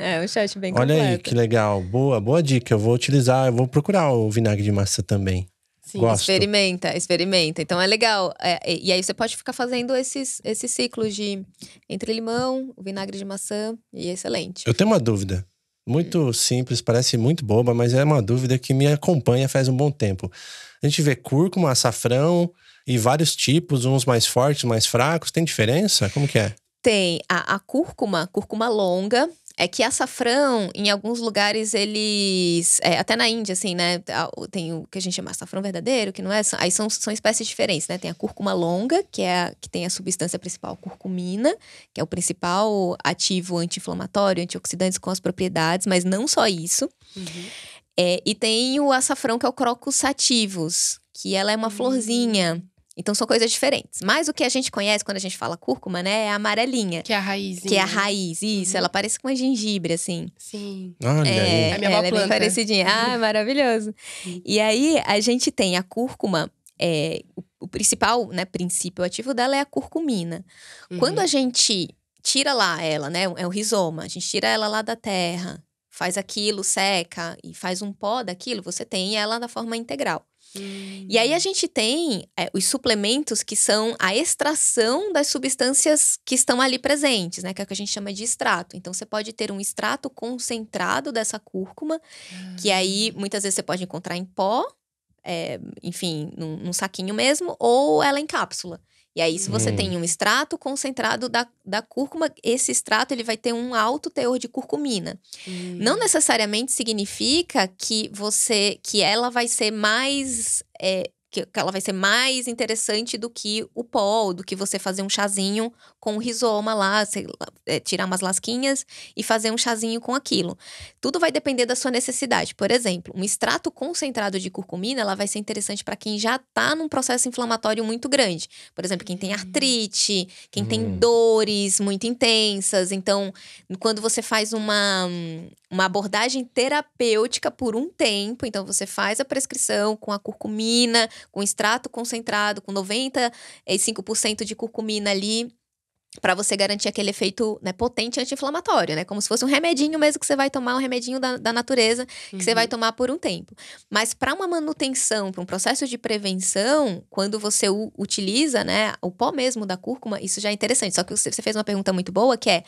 A: É. é um shot bem Olha completo. Olha aí, que
B: legal. Boa, boa dica. Eu vou utilizar, eu vou procurar o vinagre de maçã também. Sim, Gosto.
A: experimenta, experimenta. Então é legal. É, e aí você pode ficar fazendo esses, esses ciclos de entre limão, vinagre de maçã e excelente.
B: Eu tenho uma dúvida. Muito simples, parece muito boba, mas é uma dúvida que me acompanha faz um bom tempo. A gente vê cúrcuma, açafrão e vários tipos, uns mais fortes, mais fracos. Tem diferença? Como que é?
A: Tem a, a cúrcuma, cúrcuma longa, é que açafrão, em alguns lugares, eles. É, até na Índia, assim, né? Tem o que a gente chama açafrão verdadeiro, que não é. Aí são, são espécies diferentes, né? Tem a cúrcuma longa, que é a, que tem a substância principal, curcumina, que é o principal ativo anti-inflamatório, antioxidantes com as propriedades, mas não só isso. Uhum. É, e tem o açafrão, que é o Crocus sativus, que ela é uma uhum. florzinha então são coisas diferentes. Mas o que a gente conhece quando a gente fala cúrcuma, né, é a amarelinha. Que é a raiz. Que é a né? raiz, isso. Uhum. Ela parece com a gengibre, assim. Sim. Olha é, aí. É a minha ela planta. é bem parecidinha. Ah, é maravilhoso. E aí a gente tem a cúrcuma, é, o principal né, princípio ativo dela é a curcumina. Uhum. Quando a gente tira lá ela, né, é o rizoma, a gente tira ela lá da terra, faz aquilo, seca e faz um pó daquilo, você tem ela na forma integral. Hum. E aí a hum. gente tem é, os suplementos que são a extração das substâncias que estão ali presentes, né? Que é o que a gente chama de extrato. Então você pode ter um extrato concentrado dessa cúrcuma, hum. que aí ah. muitas vezes você pode encontrar em pó, é, enfim, num, num, saquinho mesmo, ou ela em cápsula. E aí, se você hum. tem um extrato concentrado da, da cúrcuma, esse extrato ele vai ter um alto teor de curcumina. Hum. Não necessariamente significa que você que ela vai ser mais é, que, que ela vai ser mais interessante do que o pó, do que você fazer um chazinho com o rizoma lá, sei, é, tirar umas lasquinhas e fazer um chazinho com aquilo. Tudo vai depender da sua necessidade. Por exemplo, um extrato concentrado de curcumina, ela vai ser interessante para quem já está num processo inflamatório muito grande. Por exemplo, quem tem uhum. artrite, quem hum. tem dores muito intensas. Então, quando você faz uma, uma abordagem terapêutica por um tempo, então você faz a prescrição com a curcumina, com extrato concentrado, com 95% de curcumina ali para você garantir aquele efeito né, potente anti-inflamatório, né? Como se fosse um remedinho mesmo que você vai tomar, um remedinho da, da natureza que uhum. você vai uhum. tomar por um tempo. Mas para uma manutenção, para um processo de prevenção, quando você utiliza né, o pó mesmo da cúrcuma, isso já é interessante. Só que você fez uma pergunta muito boa que é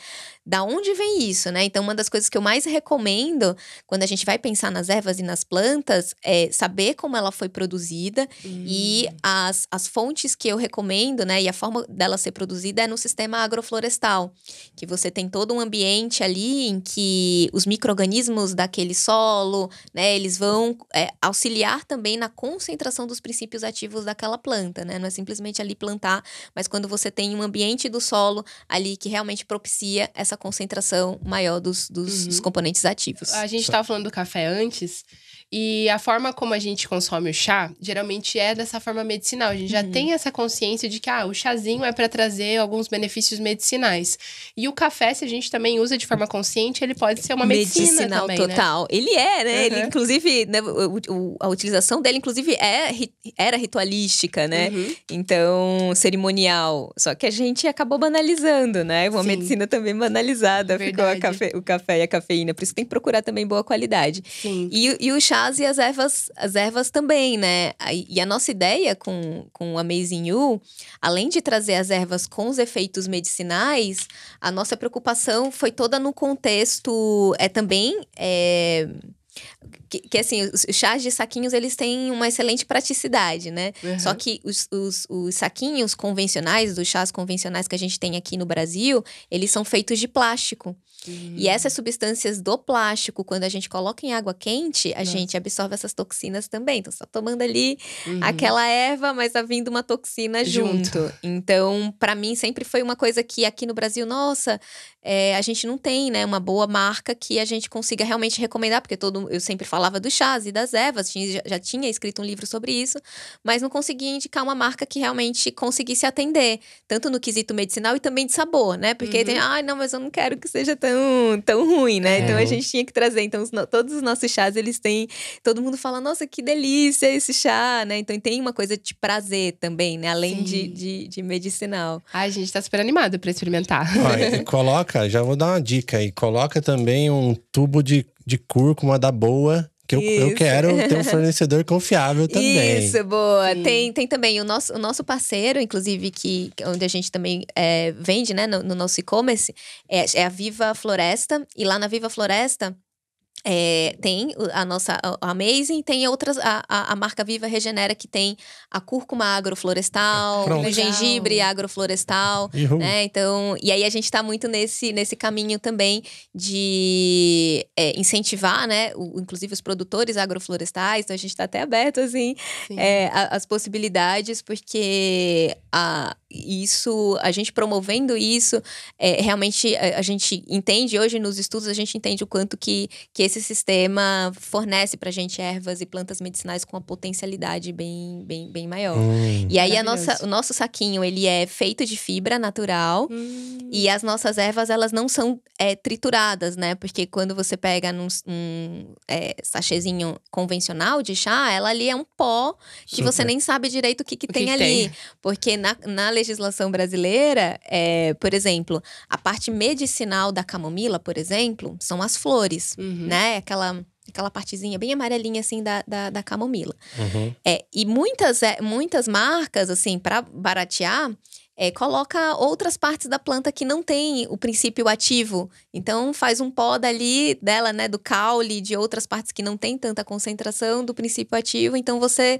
A: da onde vem isso, né? Então, uma das coisas que eu mais recomendo quando a gente vai pensar nas ervas e nas plantas é saber como ela foi produzida uhum. e hum. as, as fontes que eu recomendo, né? E a forma dela ser produzida é no sistema agroflorestal, que você tem todo um ambiente ali em que os micro-organismos daquele solo, né, eles vão é, auxiliar também na concentração dos princípios ativos daquela planta, né? Não é simplesmente ali plantar, mas quando você tem um ambiente do solo ali que realmente propicia essa concentração maior dos, dos, uhum. dos componentes ativos. A gente estava falando do café antes. E a forma como a gente consome
C: o chá, geralmente é dessa forma medicinal. A gente já uhum. tem essa consciência de que ah, o chazinho é para trazer alguns benefícios medicinais. E o café, se a gente também usa de forma consciente, ele pode
A: ser uma medicina medicinal também, né? total. Né? Ele é, né? Uhum. Ele inclusive, né, o, o, a utilização dele inclusive é era ritualística, né? Uhum. Então, cerimonial. Só que a gente acabou banalizando, né? Uma Sim. medicina também banalizada, Verdade. ficou café, o café e a cafeína, por isso tem que procurar também boa qualidade. Sim. E, e o chá chás e as ervas, as ervas também, né? E a nossa ideia com, com a Amazing You, além de trazer as ervas com os efeitos medicinais, a nossa preocupação foi toda no contexto é também é, que, que, assim, os chás de saquinhos, eles têm uma excelente praticidade, né? Uhum. Só que os, os, os, saquinhos convencionais, os chás convencionais que a gente tem aqui no Brasil, eles são feitos de plástico. Uhum. E hum. essas substâncias do plástico, quando a gente coloca em água quente, a Nossa. gente absorve essas toxinas também. Então, você tá tomando ali uhum. aquela erva, mas tá vindo uma toxina junto. junto. Então, para mim, sempre foi uma coisa que aqui no Brasil, nossa, é, a gente não tem, né, uma boa marca que a gente consiga realmente recomendar, porque todo eu sempre sempre falava dos chás e das ervas, tinha, já tinha escrito um livro sobre isso, mas não conseguia indicar uma marca que realmente conseguisse atender, tanto no quesito medicinal e também de sabor, né? Porque uhum. tem, ai, ah, não, mas eu não quero que seja tão, tão ruim, né? É. Então a gente tinha que trazer. Então, os, todos os nossos chás, eles têm. Todo mundo fala, nossa, que delícia esse chá, né? Então tem uma coisa de prazer também, né? Além de, de, de, medicinal. Ai, gente, tá super animado pra experimentar. Olha,
B: coloca, já vou dar uma dica aí. Coloca também um tubo de de cúrcuma da boa. Que eu, eu, quero ter um fornecedor confiável também. Isso,
A: boa. Tem, tem também o nosso, o nosso parceiro, inclusive, que onde a gente também é, vende, né, no, no nosso e-commerce, é, é a Viva Floresta. E lá na Viva Floresta, é, tem a nossa a Amazing, tem outras, a, a, marca Viva Regenera que tem a cúrcuma agroflorestal, Pronto. o gengibre agroflorestal, né? Então, e aí a gente está muito nesse, nesse caminho também de é, incentivar, né? O, inclusive os produtores agroflorestais, então a gente está até aberto, assim, é, as possibilidades, porque a, isso, a gente promovendo isso, é, realmente a, a, gente entende, hoje nos estudos a gente entende o quanto que, que esse sistema fornece para a gente ervas e plantas medicinais com uma potencialidade bem, bem, bem maior. Hum. E aí a nossa, o nosso saquinho ele é feito de fibra natural hum. e as nossas ervas elas não são é, trituradas, né? Porque quando você pega num um, é, sachêzinho convencional de chá, ela ali é um pó que você nem sabe direito o que, que, o tem que ali, tem. porque na, na legislação brasileira, é, por exemplo, a parte medicinal da camomila, por exemplo, são as flores, uhum. né? né? Aquela aquela partezinha bem amarelinha assim da, da, da camomila. Uhum. É, e muitas, é, muitas marcas, assim, para baratear, é, coloca outras partes da planta que não tem o princípio ativo. Então faz um pó dali dela, né, do caule, de outras partes que não tem tanta concentração do princípio ativo. Então você,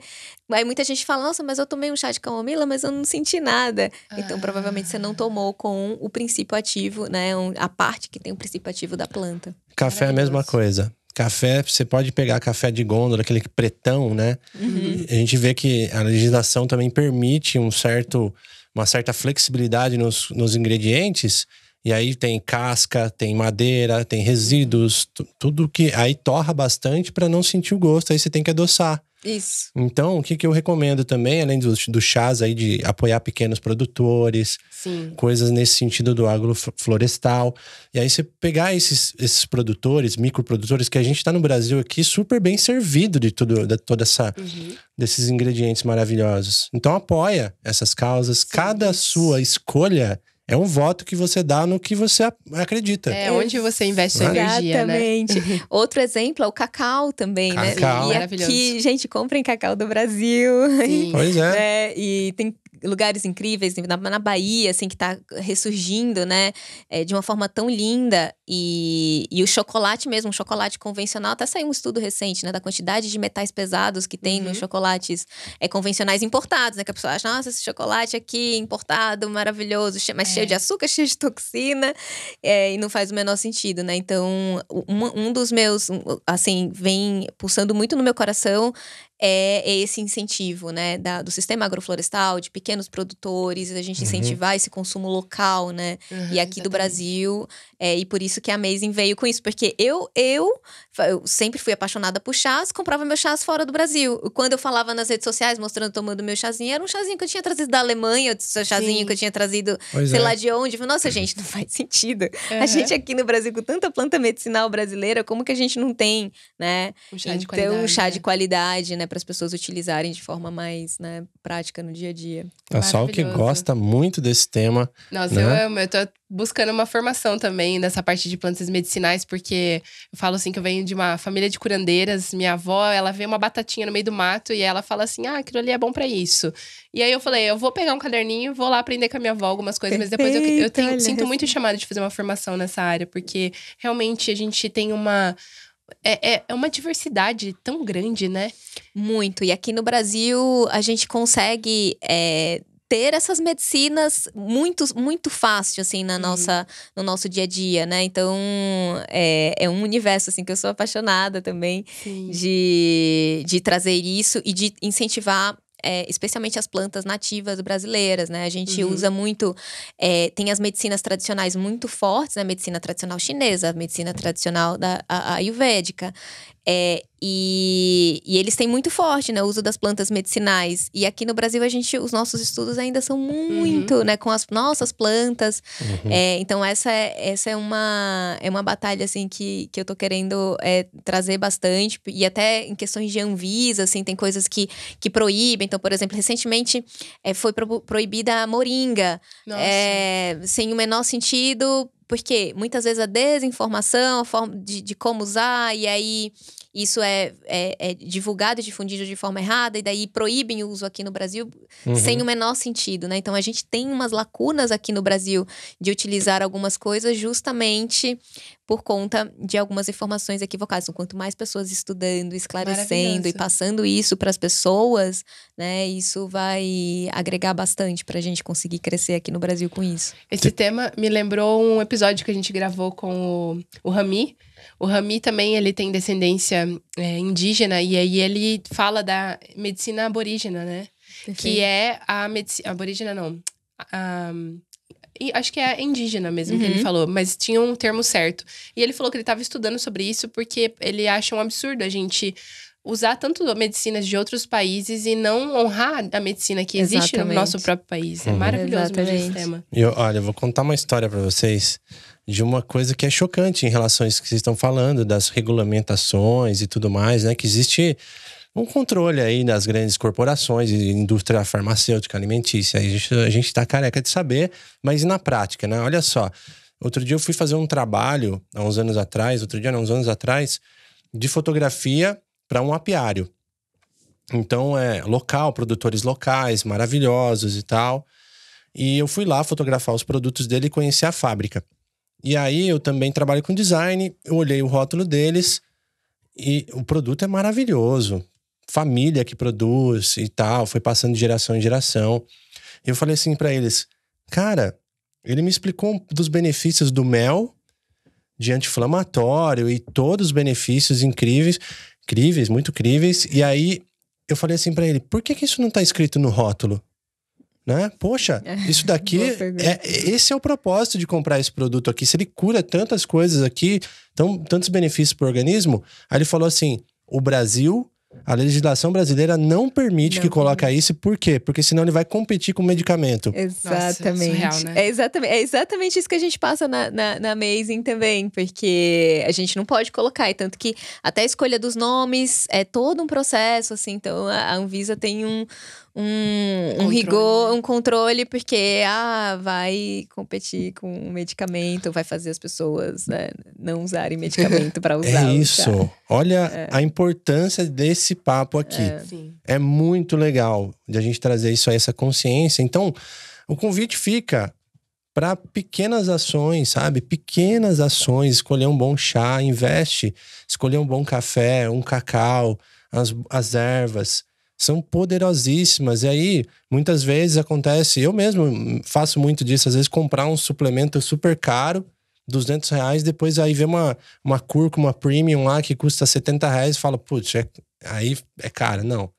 A: aí muita gente fala, nossa, mas eu tomei um chá de camomila, mas eu não senti nada. Então ah. provavelmente você não tomou com o princípio ativo, né, a parte que tem o princípio ativo da planta.
B: Café é a mesma coisa café, você pode pegar café de gôndola, aquele pretão, né? Uhum. A gente vê que a legislação também permite um certo uma certa flexibilidade nos, nos ingredientes, e aí tem casca, tem madeira, tem resíduos, tudo que aí torra bastante para não sentir o gosto, aí você tem que adoçar. Isso. Então, o que, que eu recomendo também, além dos, dos chás aí de apoiar pequenos produtores, Sim. coisas nesse sentido do agroflorestal. E aí você pegar esses, esses produtores, microprodutores, que a gente está no Brasil aqui super bem servido de tudo, de toda essa uhum. desses ingredientes maravilhosos. Então apoia essas causas. Sim. Cada sua escolha é um voto que você dá no que você acredita. É onde você investe sua né? energia, Exatamente. Né?
A: Outro exemplo é o cacau também, né? cacau. né? E aqui, gente, comprem cacau do Brasil. Sim. Pois é. Né, e tem lugares incríveis na, na Bahia, assim, que está ressurgindo, né? É, de uma forma tão linda. E, e o chocolate mesmo, o chocolate convencional, até saiu um estudo recente, né? Da quantidade de metais pesados que tem uhum. nos chocolates é, convencionais importados, né? Que a pessoa acha, nossa, esse chocolate aqui importado, maravilhoso, mas é. cheio de é. açúcar, cheio de toxina. É, e não faz o menor sentido, né? Então, um, um dos meus, assim, vem pulsando muito no meu coração é esse incentivo, né, da, do sistema agroflorestal, de pequenos produtores, a gente uhum. incentivar uhum. esse consumo local, né, uhum, e aqui exatamente. do Brasil, é, e por isso que a Amazing veio com isso, porque eu, eu, eu sempre fui apaixonada por chás, comprava meus chás fora do Brasil. Quando eu falava nas redes sociais, mostrando, tomando meu chazinho, era um chazinho que eu tinha trazido da Alemanha, um chazinho Sim. que eu tinha trazido, pois sei é. lá de onde, eu falei, nossa, gente, não faz sentido. Uhum. A gente aqui no Brasil, com tanta planta medicinal brasileira, como que a gente não tem, né, um chá então, de qualidade, um chá né? de qualidade, né, né? para as pessoas utilizarem de forma mais né, prática no dia a dia. É só o que gosta
B: muito desse tema. Nossa, né? eu amo.
C: Eu tô buscando uma formação também nessa parte de plantas medicinais, porque eu falo assim que eu venho de uma família de curandeiras. Minha avó, ela vê uma batatinha no meio do mato e ela fala assim: ah, aquilo ali é bom para isso. E aí eu falei: eu vou pegar um caderninho, vou lá aprender com a minha avó algumas coisas, mas depois eu, eu tenho, sinto muito assim. chamado de fazer uma formação nessa área, porque realmente a gente tem
A: uma é, é, é uma diversidade tão grande, né? Muito. E aqui no Brasil, a gente consegue é, ter essas medicinas muito, muito fácil, assim, na uhum. nossa, no nosso dia a dia, né? Então, é, é um universo, assim, que eu sou apaixonada também de, de trazer isso e de incentivar é, especialmente as plantas nativas brasileiras, né? A gente uhum. usa muito, é, tem as medicinas tradicionais muito fortes, né? A medicina tradicional chinesa, a medicina tradicional da a, a ayurvédica. É, e, e, eles têm muito forte né, o uso das plantas medicinais. E aqui no Brasil, a gente, os nossos estudos ainda são muito uhum. né, com as nossas plantas. Uhum. É, então, essa, é, essa é, uma, é uma batalha assim que, que eu tô querendo é, trazer bastante. E até em questões de Anvisa, assim, tem coisas que, que proíbem. Então, por exemplo, recentemente é, foi pro, proibida a moringa. É, sem o menor sentido, porque muitas vezes a desinformação, a forma de, de como usar, e aí isso é, é, é divulgado e difundido de forma errada, e daí proíbem o uso aqui no Brasil uhum. sem o menor sentido, né? Então a gente tem umas lacunas aqui no Brasil de utilizar algumas coisas justamente por conta de algumas informações equivocadas. Então, quanto mais pessoas estudando, esclarecendo e passando isso para as pessoas, né, isso vai agregar bastante para a gente conseguir crescer aqui no Brasil com isso. Esse tema me lembrou um episódio que a gente gravou com o, o Rami.
C: O Rami também ele tem descendência é, indígena e aí ele fala da medicina aborígena, né? Perfeito. Que é a medicina aborígena não acho que é indígena mesmo uhum. que ele uhum. falou, mas tinha um termo certo. E ele falou que ele estava estudando sobre isso porque ele acha um absurdo a gente usar tanto medicinas de outros países e não honrar a medicina que Exatamente. existe no nosso próprio país. É uhum. É maravilhoso Exatamente. esse tema.
B: E olha, eu vou contar uma história para vocês de uma coisa que é chocante em relação a isso que vocês estão falando, das regulamentações e tudo mais, né? Que existe um controle aí das grandes corporações, e indústria farmacêutica, alimentícia. A gente está careca de saber, mas na prática, né? Olha só. Outro dia eu fui fazer um trabalho, há uns anos atrás, outro dia, não, uns anos atrás, de fotografia para um apiário. Então, é local, produtores locais, maravilhosos e tal. E eu fui lá fotografar os produtos dele e conhecer a fábrica. E aí eu também trabalho com design, eu olhei o rótulo deles e o produto é maravilhoso família que produz e tal, foi passando de geração em geração. E eu falei assim para eles, cara, ele me explicou dos benefícios do mel de anti-inflamatório e todos os benefícios incríveis, incríveis, muito incríveis. E aí eu falei assim para ele, por que, que isso não tá escrito no rótulo? Né? Poxa, é, isso daqui é esse é o propósito de comprar esse produto aqui. Se ele cura tantas coisas aqui, tão, tantos benefícios para o organismo. Aí ele falou assim: o Brasil a legislação brasileira não permite não. que coloque isso, por quê? Porque senão ele vai competir com o medicamento. É
A: exatamente. Nossa, é, surreal, né? é, exatamente é exatamente isso que a gente passa na, na, na Amazing também, porque a gente não pode colocar. E tanto que até a escolha dos nomes é todo um processo, assim. Então a Anvisa tem um, um, um rigor, um controle, porque ah, vai competir com o medicamento, vai fazer as pessoas né, não usarem medicamento para é usar. É isso.
B: Olha é. a importância desse papo aqui. É. é muito legal de a gente trazer isso a essa consciência. Então, o convite fica para pequenas ações, sabe? Pequenas ações, escolher um bom chá, investe, escolher um bom café, um cacau, as, as ervas, são poderosíssimas. E aí, muitas vezes acontece, eu mesmo faço muito disso, às vezes comprar um suplemento super caro, 200 reais, depois aí vê uma, uma cúrcuma premium lá que custa 70 reais e fala, putz, é, aí é cara. Não.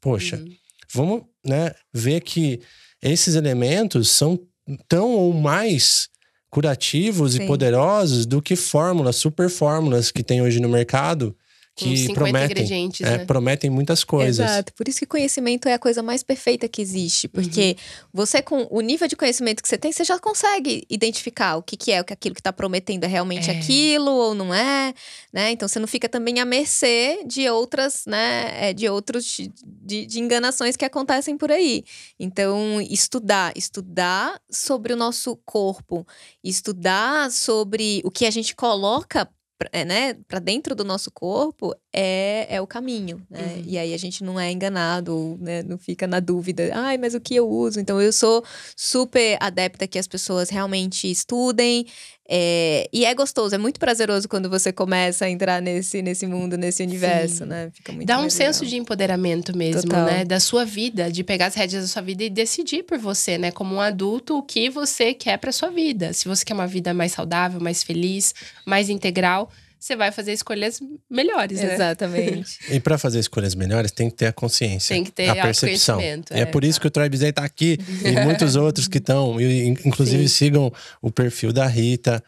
B: Poxa, uhum. vamos né, ver que esses elementos são tão ou mais curativos Sim. e poderosos do que fórmulas, super fórmulas que tem hoje no mercado, que prometem, é, né? prometem muitas coisas. Exato.
A: Por isso que conhecimento é a coisa mais perfeita que existe, porque uhum. você com o nível de conhecimento que você tem, você já consegue identificar o que, que é, o que aquilo que está prometendo é realmente é. aquilo ou não é, né? Então você não fica também à mercê de outras, né, é, de outros de, de enganações que acontecem por aí. Então estudar, estudar sobre o nosso corpo, estudar sobre o que a gente coloca é, né, para dentro do nosso corpo é, é o caminho, né? Uhum. E aí a gente não é enganado, né? Não fica na dúvida, ai, mas o que eu uso? Então eu sou super adepta que as pessoas realmente estudem, é, e é gostoso, é muito prazeroso quando você começa a entrar nesse, nesse mundo, nesse universo, Sim. né? Fica muito Dá um legal. senso de empoderamento mesmo, Total. né? Da
C: sua vida, de pegar as rédeas da sua vida e decidir por você, né? Como um adulto, o que você quer pra sua vida. Se você quer uma vida mais saudável, mais feliz, mais integral você vai fazer escolhas melhores, né? Exatamente.
B: e para fazer escolhas melhores, tem que ter a consciência. Tem que ter a percepção. É, é, por isso tá. que o Troy Bizet tá aqui e muitos outros que estão. Inclusive, Sim. sigam o perfil da Rita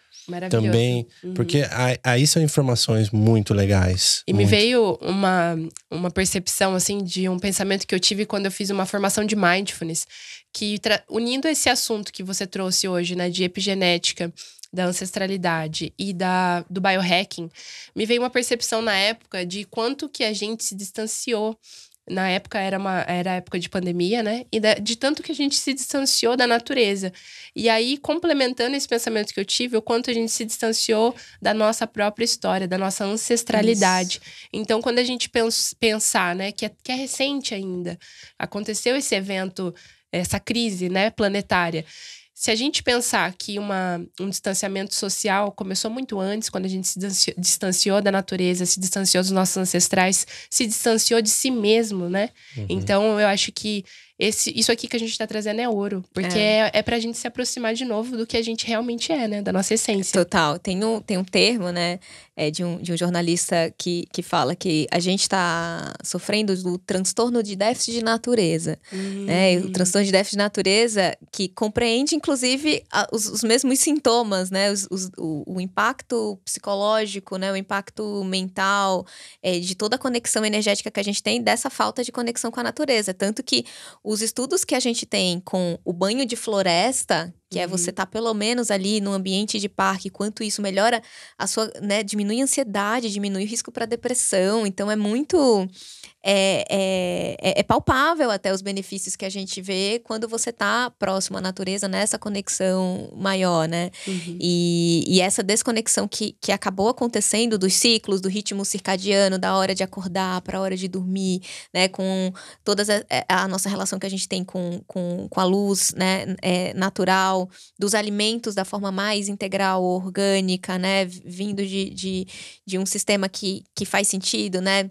B: também, uhum. porque aí são informações muito legais. E muito. me
C: veio uma, uma percepção, assim, de um pensamento que eu tive quando eu fiz uma formação de mindfulness, que unindo esse assunto que você trouxe hoje, né, de epigenética da ancestralidade e da, do biohacking, me veio uma percepção na época de quanto que a gente se distanciou na época era uma era época de pandemia, né? E da, de tanto que a gente se distanciou da natureza. E aí, complementando esse pensamento que eu tive, o quanto a gente se distanciou da nossa própria história, da nossa ancestralidade. Isso. Então, quando a gente pensar, né, que é, que é recente ainda, aconteceu esse evento, essa crise, né, planetária se a gente pensar que uma, um distanciamento social começou muito antes, quando a gente se distanciou, distanciou da natureza, se distanciou dos nossos ancestrais, se distanciou de si mesmo, né? Uhum. Então, eu acho que esse, isso aqui que a gente está trazendo é ouro. Porque é. É, é pra gente se aproximar de
A: novo do que a gente realmente é, né? Da nossa essência. Total. Tem um, tem um termo, né? É de um, de um jornalista que, que fala que a gente está sofrendo do transtorno de déficit de natureza. Né, hum. Né? O transtorno de déficit de natureza que compreende, inclusive, a, os, os, mesmos sintomas, né? Os, os, o, o, impacto psicológico, né? O impacto mental, é, de toda a conexão energética que a gente tem dessa falta de conexão com a natureza. Tanto que os estudos que a gente tem com o banho de floresta, que uhum. é você estar uhum. tá pelo menos ali no ambiente de parque, quanto isso melhora a sua, né, diminui a ansiedade, diminui o risco para depressão, então é muito é, é, é, é, palpável até os benefícios que a gente vê quando você está próximo à natureza, nessa conexão maior, né? Uhum. E, e, essa desconexão que, que acabou acontecendo dos ciclos, do ritmo circadiano, da hora de acordar para a hora de dormir, né? Com toda a, a, nossa relação que a gente tem com, com, com a luz né? É, natural, dos alimentos da forma mais integral, orgânica, né? Vindo de, de, de um sistema que, que faz sentido, né?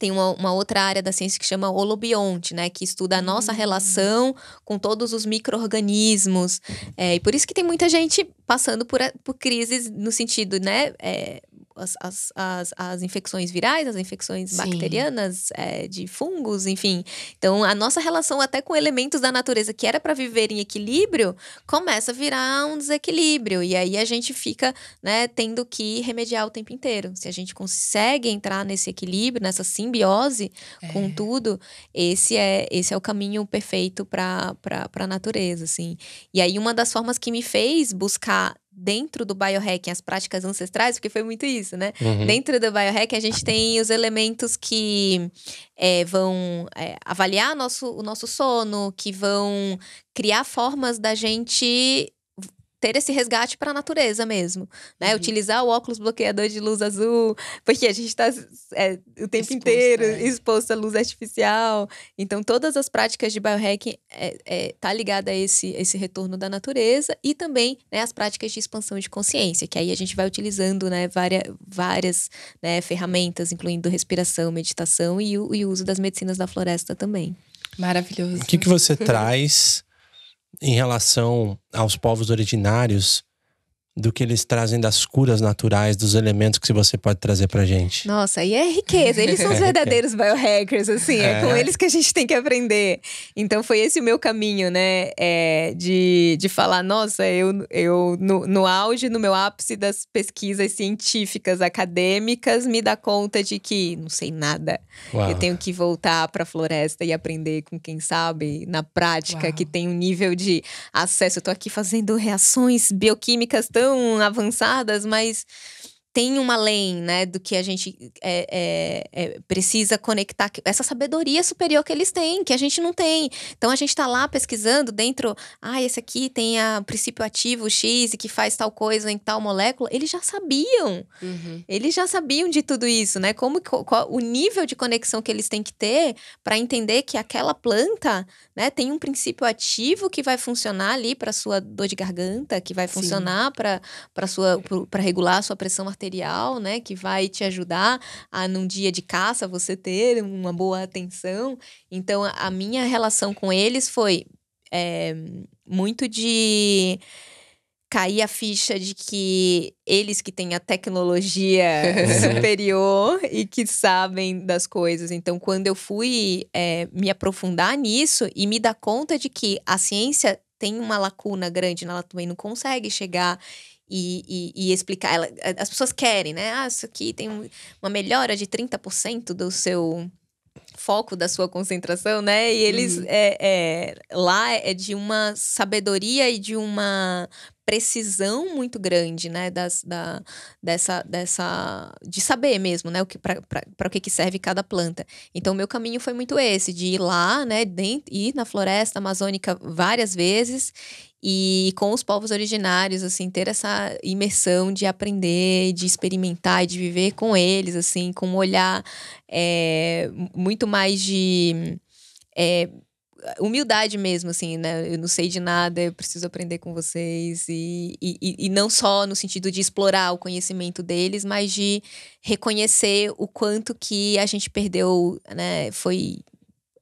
A: tem uma, uma, outra área da ciência que chama holobionte, né? Que estuda a nossa hum. relação com todos os micro-organismos. É, e por isso que tem muita gente passando por, por crises no sentido, né? É, as, as, as, as infecções virais, as infecções Sim. bacterianas, é, de fungos, enfim. Então, a nossa relação até com elementos da natureza que era para viver em equilíbrio começa a virar um desequilíbrio. E aí a gente fica né, tendo que remediar o tempo inteiro. Se a gente consegue entrar nesse equilíbrio, nessa simbiose é. com tudo, esse é, esse é o caminho perfeito para a natureza. Assim. E aí, uma das formas que me fez buscar dentro do biohacking, as práticas ancestrais, porque foi muito isso, né? Uhum. Dentro do biohacking, a gente tem os elementos que é, vão é, avaliar nosso, o nosso sono, que vão criar formas da gente ter esse resgate para a natureza mesmo, né? Uhum. Utilizar o óculos bloqueador de luz azul, porque a gente está é, o tempo exposto, inteiro é. exposto à luz artificial. Então, todas as práticas de biohacking é, é, tá ligada a esse, esse retorno da natureza e também né, as práticas de expansão de consciência, que aí a gente vai utilizando né, várias, várias né, ferramentas, incluindo respiração, meditação e o, e o uso das medicinas da floresta também. Maravilhoso. O que, que você
B: traz em relação aos povos originários do que eles trazem das curas naturais, dos elementos que você pode trazer pra gente.
A: Nossa, e é riqueza. Eles são os é verdadeiros biohackers, assim. É. é. com eles que a gente tem que aprender. Então foi esse o meu caminho, né? É, de, de falar, nossa, eu, eu no, no auge, no meu ápice das pesquisas científicas, acadêmicas, me dá conta de que não sei nada. Uau. Eu tenho que voltar pra floresta e aprender com quem sabe, na prática, Uau. que tem um nível de acesso. Eu tô aqui fazendo reações bioquímicas tão tão avançadas, mas tem uma lei, né, do que a gente é, é, é, precisa conectar, essa sabedoria superior que eles têm, que a gente não tem. Então a gente está lá pesquisando dentro, ah, esse aqui tem a princípio ativo X e que faz tal coisa em tal molécula. Eles já sabiam, uhum. eles já sabiam de tudo isso, né? Como qual, o nível de conexão que eles têm que ter para entender que aquela planta, né, tem um princípio ativo que vai funcionar ali para sua dor de garganta, que vai funcionar para para sua para regular a sua pressão arterial material, né, que vai te ajudar a num dia de caça você ter uma boa atenção. Então a minha relação com eles foi é, muito de cair a ficha de que eles que têm a tecnologia uhum. superior e que sabem das coisas. Então, quando eu fui é, me aprofundar nisso e me dar conta de que a ciência tem uma lacuna grande, ela também não consegue chegar e, e, e explicar. Ela, as pessoas querem, né? Ah, isso aqui tem uma melhora de 30% do seu foco da sua concentração, né? E eles uhum. é, é, lá é de uma sabedoria e de uma precisão muito grande, né? Das, da, dessa, dessa de saber mesmo, né? O que para o que, que serve cada planta. Então meu caminho foi muito esse de ir lá, né? Dentro, ir na floresta amazônica várias vezes e com os povos originários, assim, ter essa imersão de aprender, de experimentar e de viver com eles, assim, com um olhar é, muito mais de. É, humildade mesmo, assim, né? Eu não sei de nada, eu preciso aprender com vocês. E, e, e não só no sentido de explorar o conhecimento deles, mas de reconhecer o quanto que a gente perdeu, né? Foi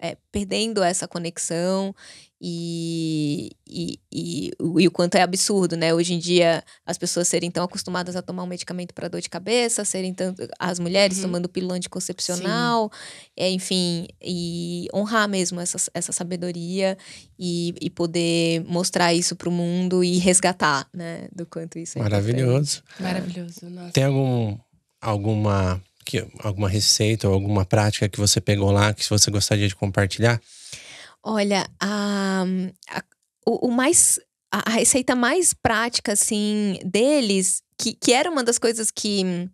A: é, perdendo essa conexão e, e, e, e, o quanto é absurdo, né? Hoje em dia, as pessoas serem tão acostumadas a tomar um medicamento para dor de cabeça, serem tanto, as mulheres uhum. tomando pílula anticoncepcional, é, enfim, e honrar mesmo essa, essa sabedoria e, e poder mostrar isso para o mundo e resgatar, né? Do quanto isso é Maravilhoso. Importante. Maravilhoso. Nossa. Tem
B: algum, alguma, que, alguma receita ou alguma prática que você pegou lá que você gostaria de compartilhar?
A: Olha, a, a o, o, mais. A, a receita mais prática, assim, deles, que, que era uma das coisas que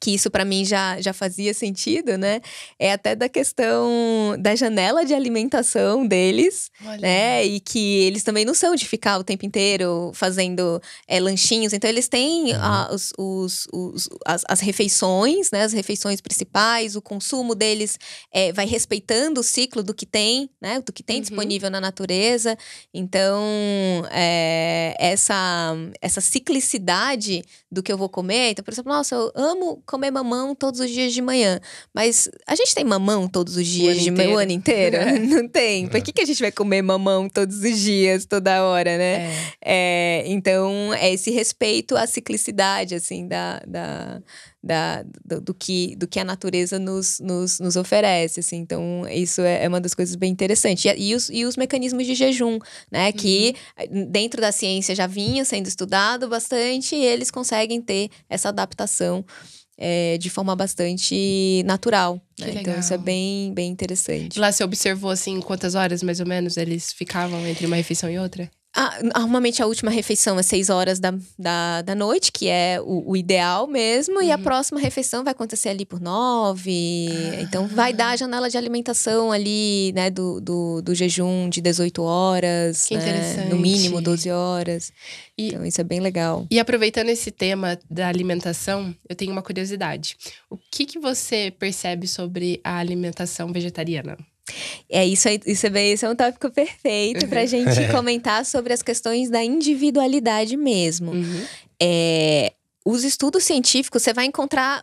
A: que isso para mim já, já fazia sentido, né? É até da questão da janela de alimentação deles, Olha. né? E que eles também não são de ficar o tempo inteiro fazendo é, lanchinhos. Então, eles têm uhum. a, os, os, os, as, as, refeições, né? As refeições principais, o consumo deles é, vai respeitando o ciclo do que tem, né? Do que tem uhum. disponível na natureza. Então, é, essa, essa ciclicidade do que eu vou comer. Então, por exemplo, nossa, eu amo comer mamão todos os dias de manhã. Mas a gente tem mamão todos os dias o de manhã, o ano inteiro? É. Não tem. Por é. que, que a gente vai comer mamão todos os dias, toda hora, né? É. É, então, é esse respeito à ciclicidade, assim, da, da da, do, do, que, do que a natureza nos, nos, nos oferece, assim. Então, isso é, é uma das coisas bem interessantes. E, e, os, e os mecanismos de jejum, né? Que uhum. dentro da ciência já vinha sendo estudado bastante e eles conseguem ter essa adaptação é, de forma bastante natural. Né? Então isso é bem, bem interessante.
C: lá você observou assim quantas horas mais ou menos eles ficavam entre uma refeição e outra?
A: Ah, normalmente a última refeição é 6 horas da, da, da noite, que é o, o ideal mesmo, uhum. e a uhum. próxima refeição vai acontecer ali por 9. Ah. Então vai dar a janela de alimentação ali, né, do, do, do jejum de 18 horas. Que né, interessante. No mínimo 12 horas. E, então isso é bem legal. E
C: aproveitando esse tema da alimentação, eu tenho uma curiosidade. O que, que você percebe sobre a alimentação vegetariana?
A: É isso aí, isso é, esse é um tópico perfeito uhum. para a gente é. comentar sobre as questões da individualidade mesmo. Uhum. É, os estudos científicos, você vai encontrar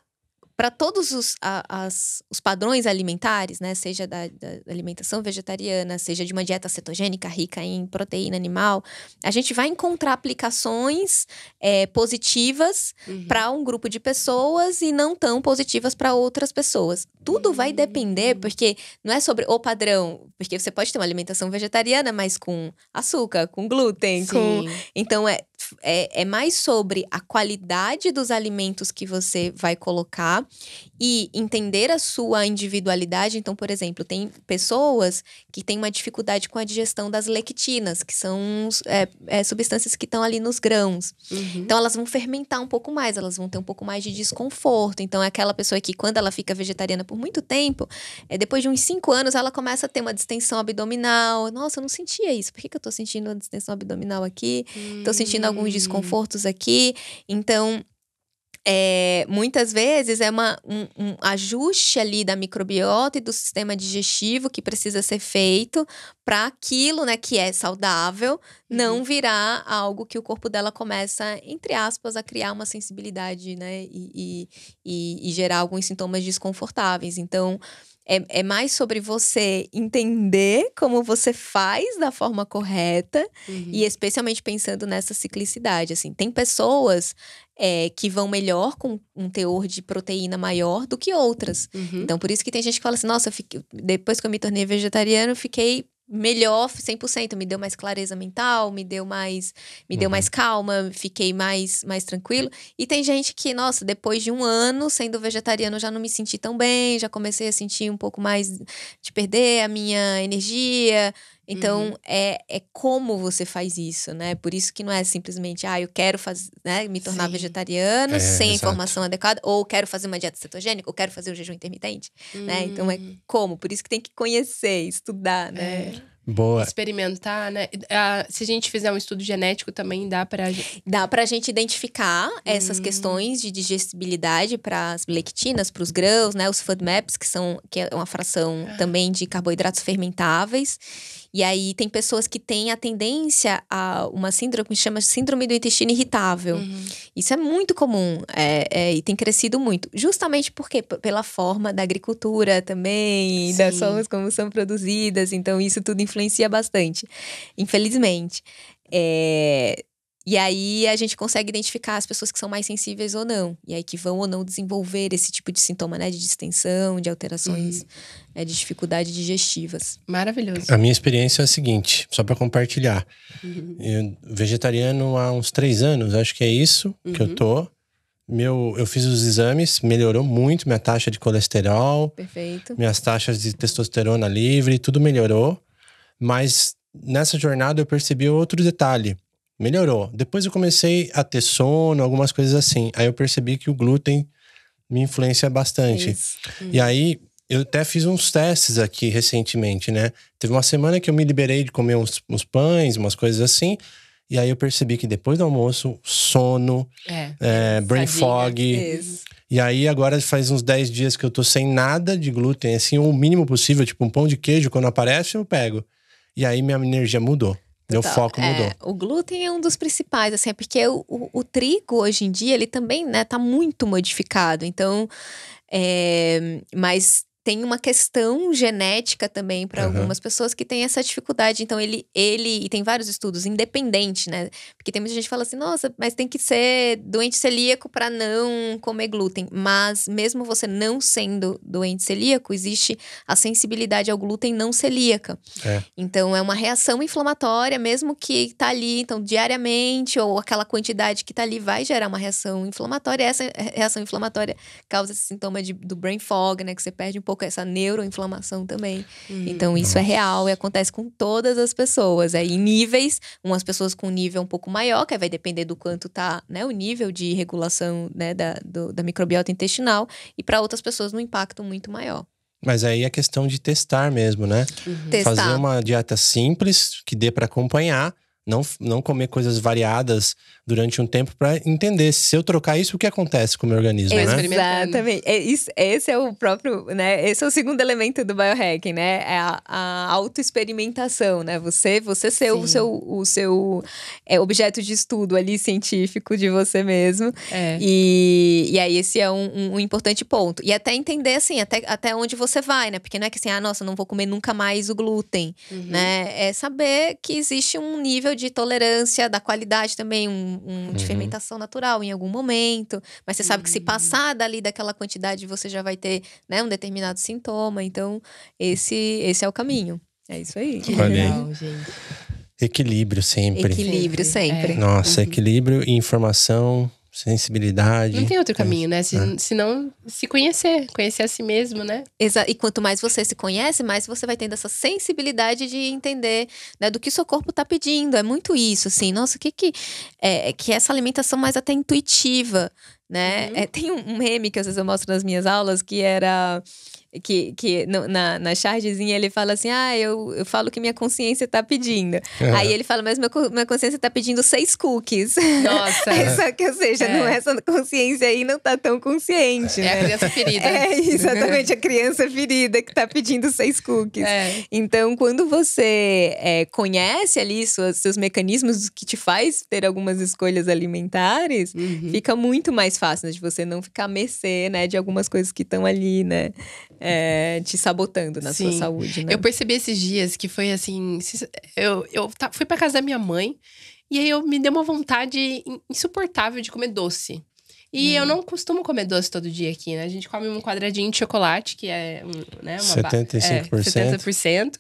A: para todos os, a, as, os padrões alimentares, né? Seja da, da, alimentação vegetariana, seja de uma dieta cetogênica rica em proteína animal, a gente vai encontrar aplicações é, positivas uhum. para um grupo de pessoas e não tão positivas para outras pessoas. Tudo vai depender, hum. porque não é sobre o padrão, porque você pode ter uma alimentação vegetariana, mas com açúcar, com glúten, Sim. com. Então é, é, é mais sobre a qualidade dos alimentos que você vai colocar e entender a sua individualidade. Então, por exemplo, tem pessoas que têm uma dificuldade com a digestão das lectinas, que são é, é, substâncias que estão ali nos grãos. Uhum. Então, elas vão fermentar um pouco mais, elas vão ter um pouco mais de desconforto. Então, é aquela pessoa que, quando ela fica vegetariana por muito tempo, é, depois de uns cinco anos, ela começa a ter uma distensão abdominal. Nossa, eu não sentia isso. Por que, que eu tô sentindo uma distensão abdominal aqui? Uhum. Tô sentindo alguns hum. desconfortos aqui. Então, é, muitas vezes é uma, um, um, ajuste ali da microbiota e do sistema digestivo que precisa ser feito para aquilo né, que é saudável não uhum. virar algo que o corpo dela começa, entre aspas, a criar uma sensibilidade né, e, e, e gerar alguns sintomas desconfortáveis. Então. É, é, mais sobre você entender como você faz da forma correta uhum. e especialmente pensando nessa ciclicidade. Assim, tem pessoas é, que vão melhor com um teor de proteína maior do que outras. Uhum. Então, por isso que tem gente que fala assim: nossa, fiquei... depois que eu me tornei vegetariano, fiquei melhor 100%, me deu mais clareza mental, me deu mais, me uhum. deu mais calma, fiquei mais mais tranquilo. E tem gente que, nossa, depois de um ano sendo vegetariano, já não me senti tão bem, já comecei a sentir um pouco mais de perder a minha energia, então, uhum. é, é como você faz isso, né? Por isso que não é simplesmente, ah, eu quero fazer né, me tornar Sim. vegetariano é, sem exato. informação adequada, ou quero fazer uma dieta cetogênica, ou quero fazer um jejum intermitente, uhum. né? Então, é hum. como. Por isso que tem que conhecer, estudar, né? É. Boa. Experimentar, né? Ah, se a gente fizer um estudo genético também dá para dá para a gente identificar essas hum. questões de digestibilidade para as lectinas, para os grãos, né? Os FODMAPs que são que é uma fração ah. também de carboidratos fermentáveis e aí tem pessoas que têm a tendência a uma síndrome que chama síndrome do intestino irritável. Uhum. Isso é muito comum é, é, e tem crescido muito. Justamente porque pela forma da agricultura também, Sim. das formas como são produzidas, então isso tudo influencia bastante, infelizmente. É, e aí a gente consegue identificar as pessoas que são mais sensíveis ou não. E aí que vão ou não desenvolver esse tipo de sintoma, né? De distensão, de alterações, uhum. Né, de dificuldade digestivas. Maravilhoso.
B: A minha experiência é a seguinte, só para compartilhar. Uhum. Eu, vegetariano há uns três anos, acho que é isso uhum. que eu uhum. tô. Meu, eu fiz os exames, melhorou muito minha taxa de colesterol. Perfeito. Minhas taxas de testosterona livre, tudo melhorou. Mas nessa jornada eu percebi outro detalhe melhorou. Depois eu comecei a ter sono, algumas coisas assim. Aí eu percebi que o glúten me influencia bastante. Isso. Uhum. E aí eu até fiz uns testes aqui recentemente, né? Teve uma semana que eu me liberei de comer uns, uns pães, umas coisas assim. E aí eu percebi que depois do almoço, sono, é, é, brain sabia, fog. Isso. E aí agora faz uns 10 dias que eu tô sem nada de glúten, assim, o mínimo possível, tipo um pão de queijo, quando aparece eu pego. E aí minha energia mudou. Meu Total. foco é, mudou. É,
A: o glúten é um dos principais, assim, é porque o, o, o, trigo hoje em dia ele também, né, tá muito modificado. Então, é, mas tem uma questão genética também para uhum. algumas pessoas que tem essa dificuldade. Então, ele, ele, e tem vários estudos, independente, né? Porque tem muita gente que fala assim, nossa, mas tem que ser doente celíaco para não comer glúten. Mas, mesmo você não sendo doente celíaco, existe a sensibilidade ao glúten não celíaca. É. Então, é uma reação inflamatória, mesmo que tá ali, então, diariamente, ou aquela quantidade que tá ali vai gerar uma reação inflamatória. Essa reação inflamatória causa esse sintoma de, do brain fog, né? Que você perde um pouco pouco essa neuroinflamação também. Hum. Então isso é real e acontece com todas as pessoas. É em níveis, umas pessoas com nível um pouco maior, que vai depender do quanto tá, né, o nível de regulação né, da, do, da microbiota intestinal, e para outras pessoas um impacto muito maior.
B: Mas aí é questão de testar mesmo, né? Uhum. Testar. Fazer uma dieta simples que dê para acompanhar não, não comer coisas variadas durante um tempo para entender se eu trocar isso, o que acontece com o meu organismo, né? Exatamente.
A: Né? Esse é o próprio, né? Esse é o segundo elemento do biohacking, né? É a, a autoexperimentação, né? Você, você ser o seu, o seu é, objeto de estudo ali científico de você mesmo. É. E, e aí esse é um, um, um, importante ponto. E até entender, assim, até, até onde você vai, né? Porque não é que assim, ah, nossa, não vou comer nunca mais o glúten, uhum. né? É saber que existe um nível nível de tolerância, da qualidade também, um, um uhum. de fermentação natural em algum momento. Mas você sabe que se uhum. passar dali daquela quantidade, você já vai ter né, um determinado sintoma. Então, esse, esse é o caminho. É isso aí. Que legal, gente.
B: Equilíbrio sempre. Equilíbrio sempre. É. Nossa, uhum. equilíbrio e informação sensibilidade. Não tem outro
A: caminho, né? Se, é. Senão se conhecer, conhecer a si mesmo, né? Exa e quanto mais você se conhece, mais você vai tendo essa sensibilidade de entender né, do que o seu corpo está pedindo. É muito isso, assim. Nossa, o que que é que essa alimentação mais até intuitiva, né? Uhum. É, tem um meme que às vezes eu mostro nas minhas aulas que era que, que no, na, na chargezinha ele fala assim: ah, eu, eu falo que minha consciência tá pedindo. É. Aí ele fala, mas meu, minha consciência tá pedindo seis cookies. Nossa. É. Só que, ou seja, é. não, é essa consciência aí não tá tão consciente. É né? a criança ferida. É, exatamente, a criança ferida que tá pedindo seis cookies. É. Então, quando você conhece ali suas, seus mecanismos que te faz ter algumas escolhas alimentares, uhum. fica muito mais fácil né, de você não ficar à mercê, né, de algumas coisas que estão ali, né? é, te sabotando na Sim. sua saúde, né? Eu percebi esses dias
C: que foi assim. Eu, eu fui pra casa da minha mãe e aí eu me deu uma vontade insuportável de comer doce. E hum. eu não costumo comer doce todo dia aqui, né? A gente come um quadradinho de chocolate, que é né, uma 75%. É, 70%.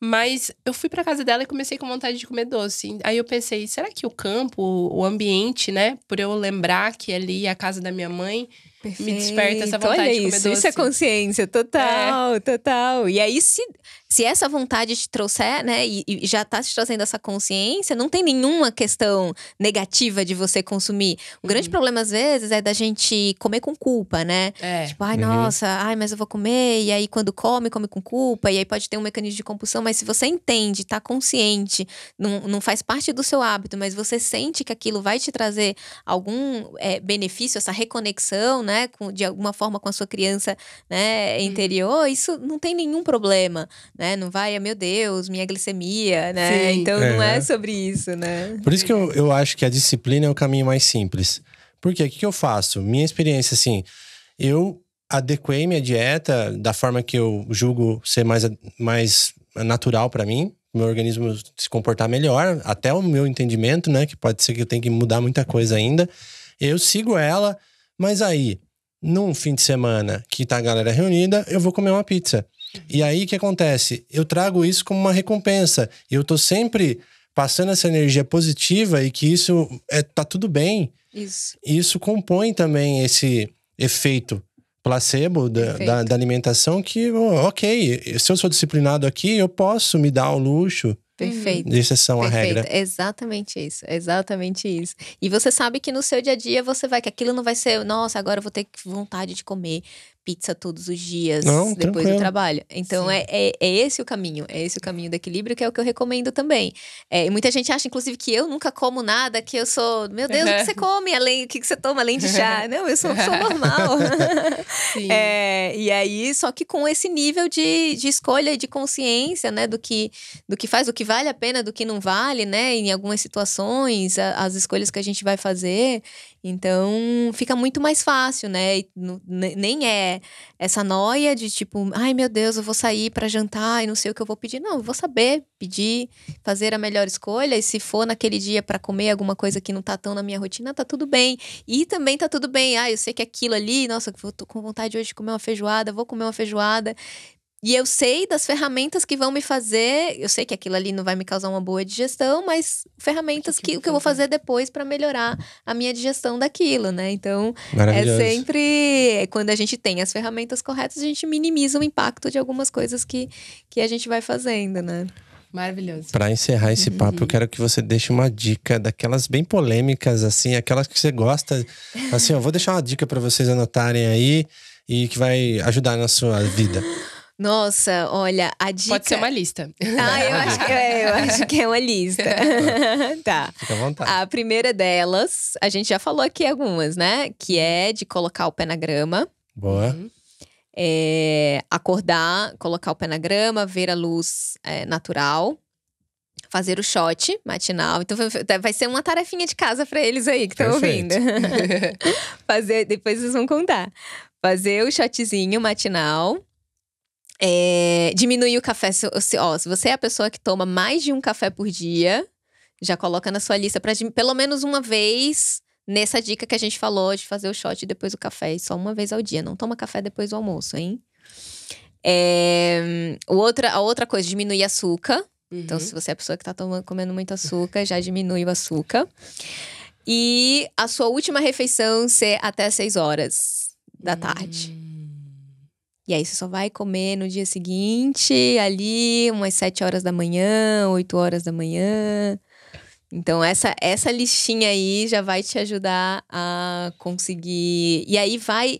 C: Mas eu fui para casa dela e comecei com vontade de comer doce. Aí eu pensei, será que o campo, o ambiente, né? Por eu lembrar que ali é a casa da minha mãe, Perfeito. me desperta essa vontade Olha de comer isso, doce. Isso é
A: consciência, total, é. total. E aí, se, se essa vontade te trouxer, né? E, e já tá te trazendo essa consciência, não tem nenhuma questão negativa de você consumir. O uhum. grande problema, às vezes, é da gente comer com culpa, né? É. Tipo, ai, uhum. nossa, ai, mas eu vou comer. E aí, quando come, come com culpa. E aí pode ter um mecanismo de compulsão mas se você entende, está consciente, não, não faz parte do seu hábito, mas você sente que aquilo vai te trazer algum é, benefício, essa reconexão, né, com, de alguma forma com a sua criança né, uhum. interior, hum. isso não tem nenhum problema, né? Não vai, meu Deus, minha glicemia, né? Sim. Então é. não é sobre isso, né?
B: Por isso que eu, eu acho que a disciplina é o caminho mais simples. Porque o que, que eu faço? Minha experiência, assim, eu adequei minha dieta da forma que eu julgo ser mais, mais natural para mim, meu organismo se comportar melhor, até o meu entendimento, né? Que pode ser que eu tenha que mudar muita coisa ainda. Eu sigo ela, mas aí, num fim de semana que tá a galera reunida, eu vou comer uma pizza. E aí o que acontece? Eu trago isso como uma recompensa. E eu tô sempre passando essa energia positiva e que isso é, tá tudo bem. Isso. Isso compõe também esse efeito placebo da, da, da alimentação que, ok, se eu sou disciplinado aqui, eu posso me dar o luxo. Perfeito. De exceção à regra.
A: Exatamente isso. Exatamente isso. E você sabe que no seu dia a dia você vai, que aquilo não vai ser, nossa, agora eu vou ter vontade de comer pizza todos os dias Não, depois tranquilo. do trabalho. Então é, é, é, esse o caminho, é esse o caminho do equilíbrio, que é o que eu recomendo também. É, muita gente acha, inclusive, que eu nunca como nada, que eu sou, meu Deus, o que você come além, o que você toma além de chá? Não, eu sou, sou normal. é, e aí, só que com esse nível de, de escolha e de consciência, né, do que, do que faz, do que vale a pena, do que não vale, né, em algumas situações, a, as escolhas que a gente vai fazer. Então, fica muito mais fácil, né? E nem é essa noia de tipo, ai meu Deus, eu vou sair para jantar e não sei o que eu vou pedir. Não, eu vou saber pedir, fazer a melhor escolha e se for naquele dia para comer alguma coisa que não tá tão na minha rotina, tá tudo bem. E também tá tudo bem. Ah, eu sei que aquilo ali, nossa, eu tô com vontade hoje de comer uma feijoada, vou comer uma feijoada. E eu sei das ferramentas que vão me fazer. Eu sei que aquilo ali não vai me causar uma boa digestão, mas ferramentas que, que o que eu vou fazer depois para melhorar a minha digestão daquilo, né? Então, é sempre. Quando a gente tem as ferramentas corretas, a gente minimiza o impacto de algumas coisas que, que a gente vai fazendo, né? Maravilhoso.
B: Para encerrar esse papo, eu uhum. quero que você deixe uma dica daquelas bem polêmicas, assim, aquelas que você gosta. Assim, eu vou deixar uma dica para vocês anotarem aí e que vai ajudar na sua vida.
A: Nossa, olha, a dica. Pode ser uma lista. Ah, eu acho que é, eu acho que é uma lista. tá. Fica à vontade. A primeira delas, a gente já falou aqui algumas, né? Que uhum. é de colocar o pé na grama. Boa. Uhum. É, acordar, colocar o pé na grama, ver a luz é, natural fazer o shot matinal. Então vai ser uma tarefinha de casa para eles aí que estão ouvindo. fazer, depois vocês vão contar. Fazer o shotzinho matinal, é, diminuir o café. Se, se, ó, se você é a pessoa que toma mais de um café por dia, já coloca na sua lista para pelo menos uma vez nessa dica que a gente falou de fazer o shot depois do café, só uma vez ao dia. Não toma café depois do almoço, hein? É, outra, a outra coisa, diminuir açúcar. Então, uhum. Então, se você é a pessoa que está comendo muito açúcar, já diminui o açúcar. E a sua última refeição ser até 6 horas da hum. tarde. Uhum. E aí você só vai comer no dia seguinte, ali, umas 7 horas da manhã, 8 horas da manhã. Então, essa, essa listinha aí já vai te ajudar a conseguir. E aí vai.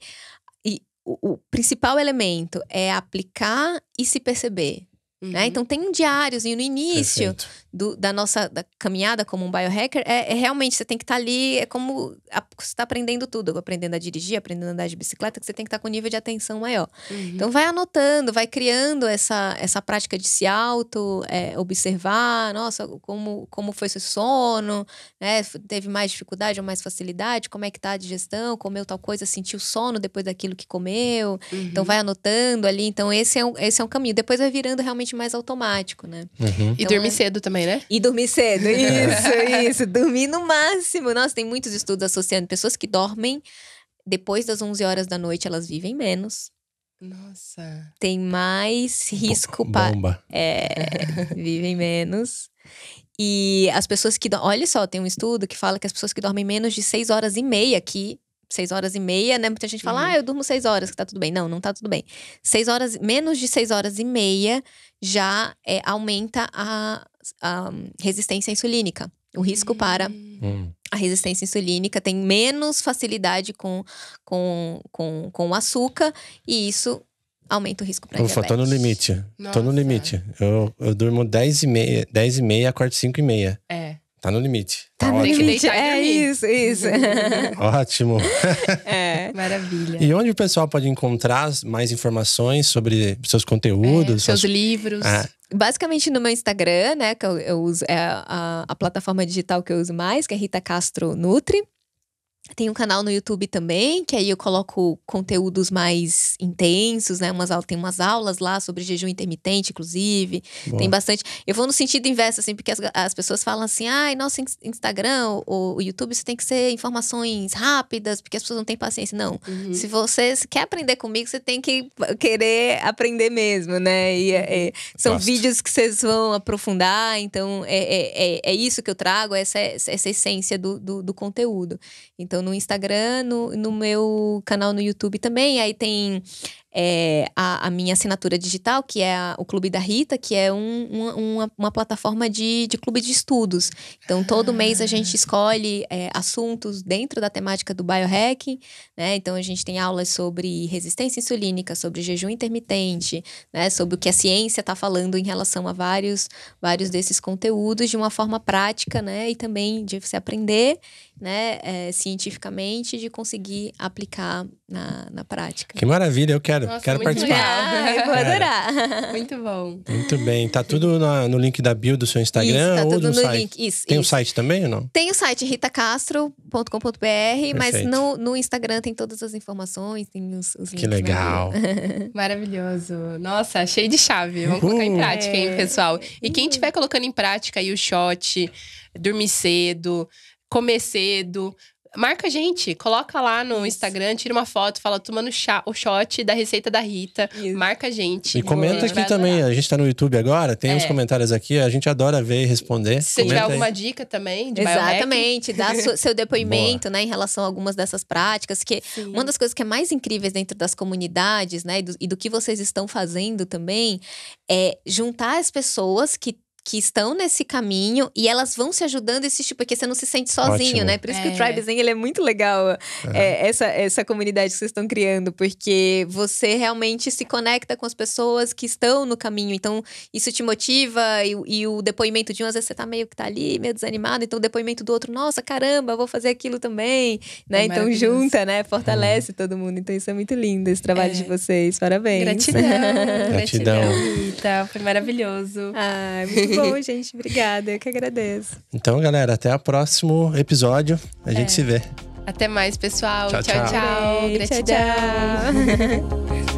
A: E o, o principal elemento é aplicar e se perceber. Né? Uhum. Né? Então tem um diáriozinho no início. Perfeito do, da nossa da caminhada como um biohacker é, é, realmente você tem que estar tá ali, é como a, você está aprendendo tudo, aprendendo a dirigir, aprendendo a andar de bicicleta, que você tem que estar tá com um nível de atenção maior. Uhum. Então vai anotando, vai criando essa, essa prática de se auto, é, observar, nossa, como, como foi seu sono, né? Teve mais dificuldade ou mais facilidade, como é que tá a digestão, comeu tal coisa, sentiu sono depois daquilo que comeu. Então, uhum. Então vai anotando ali. Então, esse é um, esse é um caminho. Depois vai virando realmente mais automático, né? Uhum. Então, e dormir é cedo também também, né? E dormir cedo. Isso, isso. Dormir no máximo. Nossa, tem muitos estudos associando pessoas que dormem depois das 11 horas da noite, elas vivem menos.
C: Nossa.
A: Tem mais risco para. Bomba. É, vivem menos. E as pessoas que. Olha só, tem um estudo que fala que as pessoas que dormem menos de 6 horas e meia aqui. 6 horas e meia, né? Muita gente fala, uhum. ah, eu durmo 6 horas, que tá tudo bem. Não, não tá tudo bem. 6 horas, menos de 6 horas e meia já é, aumenta a, a resistência insulínica. O risco para hum. a resistência insulínica tem menos facilidade com, com, com, com o açúcar e isso aumenta o risco para diabetes. Ufa, tô no
B: limite. Nossa. Tô no limite. Eu, eu durmo 10 e meia, 10 e meia, acordo 5 e meia. É. Tá no limite. Tá, tá
A: no ótimo. limite. É isso, isso.
B: ótimo.
A: É. Maravilha. E
B: onde o pessoal pode encontrar mais informações sobre seus conteúdos? É, seus, seus livros. É.
A: Basicamente no meu Instagram, né? Que eu, eu uso, é a, a, plataforma digital que eu uso mais, que é Rita Castro Nutri. Tem um canal no YouTube também, que aí eu coloco conteúdos mais intensos, né? Umas, tem umas aulas lá sobre jejum intermitente, inclusive. Boa. Tem bastante. Eu vou no sentido inverso, assim, porque as, as pessoas falam assim: ai, ah, nosso Instagram ou YouTube, você tem que ser informações rápidas, porque as pessoas não têm paciência. Não. Uhum. Se você quer aprender comigo, você tem que querer aprender mesmo, né? E, é, é são Basta. vídeos que vocês vão aprofundar, então é, é, é, é isso que eu trago, essa, é, essa essência do, do, do conteúdo. Então, então, no Instagram, no, no meu canal no YouTube também. Aí tem é, a, a, minha assinatura digital, que é a, o Clube da Rita, que é um, uma, uma, uma, plataforma de, de clube de estudos. Então, todo ah. mês a gente escolhe é, assuntos dentro da temática do biohacking, né? Então, a gente tem aulas sobre resistência insulínica, sobre jejum intermitente, né? sobre o que a ciência está falando em relação a vários, vários desses conteúdos de uma forma prática, né? E também de você aprender né, é, cientificamente de conseguir aplicar na, na prática. Que
B: maravilha, eu quero. Nossa, Quero participar. vou
A: adorar. Muito bom.
B: Muito bem. Tá tudo na, no link da bio do seu Instagram isso, tá ou no, no site? Link. Isso, tem o um site também ou não?
A: Tem o site ritacastro.com.br, mas no, no Instagram tem todas as informações, tem os, os links. Que né? legal. Maravilhoso. Nossa, cheio de chave. Vamos uhum. colocar em prática, hein, é. pessoal?
C: E quem estiver colocando em prática aí o shot, dormir cedo, comer cedo, Marca a gente, coloca lá no Isso. Instagram, tira uma foto, fala tomando chá, o shot da receita da Rita. Isso. Marca a gente. E comenta aqui também.
B: A gente está no YouTube agora, tem é. uns comentários aqui, a gente adora ver e responder. Se tiver alguma
A: dica também de Exatamente, dá seu, seu depoimento, né, em relação a algumas dessas práticas, que Sim. uma das coisas que é mais incríveis dentro das comunidades, né, e do, e do que vocês estão fazendo também, é juntar as pessoas que que estão nesse caminho e elas vão se ajudando esse tipo, porque você não se sente sozinho, Ótimo. né? Por isso é. que o é. Tribe Zen ele é muito legal, é, essa, essa comunidade que vocês estão criando, porque você realmente se conecta com as pessoas que estão no caminho, então isso te motiva e, e o depoimento de um, às vezes você tá meio que tá ali, meio desanimado, então o depoimento do outro, nossa, caramba, vou fazer aquilo também, né? É então junta, né? Fortalece uhum. todo mundo, então isso é muito lindo, esse trabalho de é. vocês, parabéns. Gratidão, gratidão,
B: gratidão
A: foi
C: maravilhoso. Ah, é muito bom, gente. Obrigada. Eu que agradeço.
B: Então, galera, até o próximo episódio. A é. gente se vê.
C: Até mais, pessoal. Tchau, tchau. tchau. tchau. Gratidão. Tchau, tchau.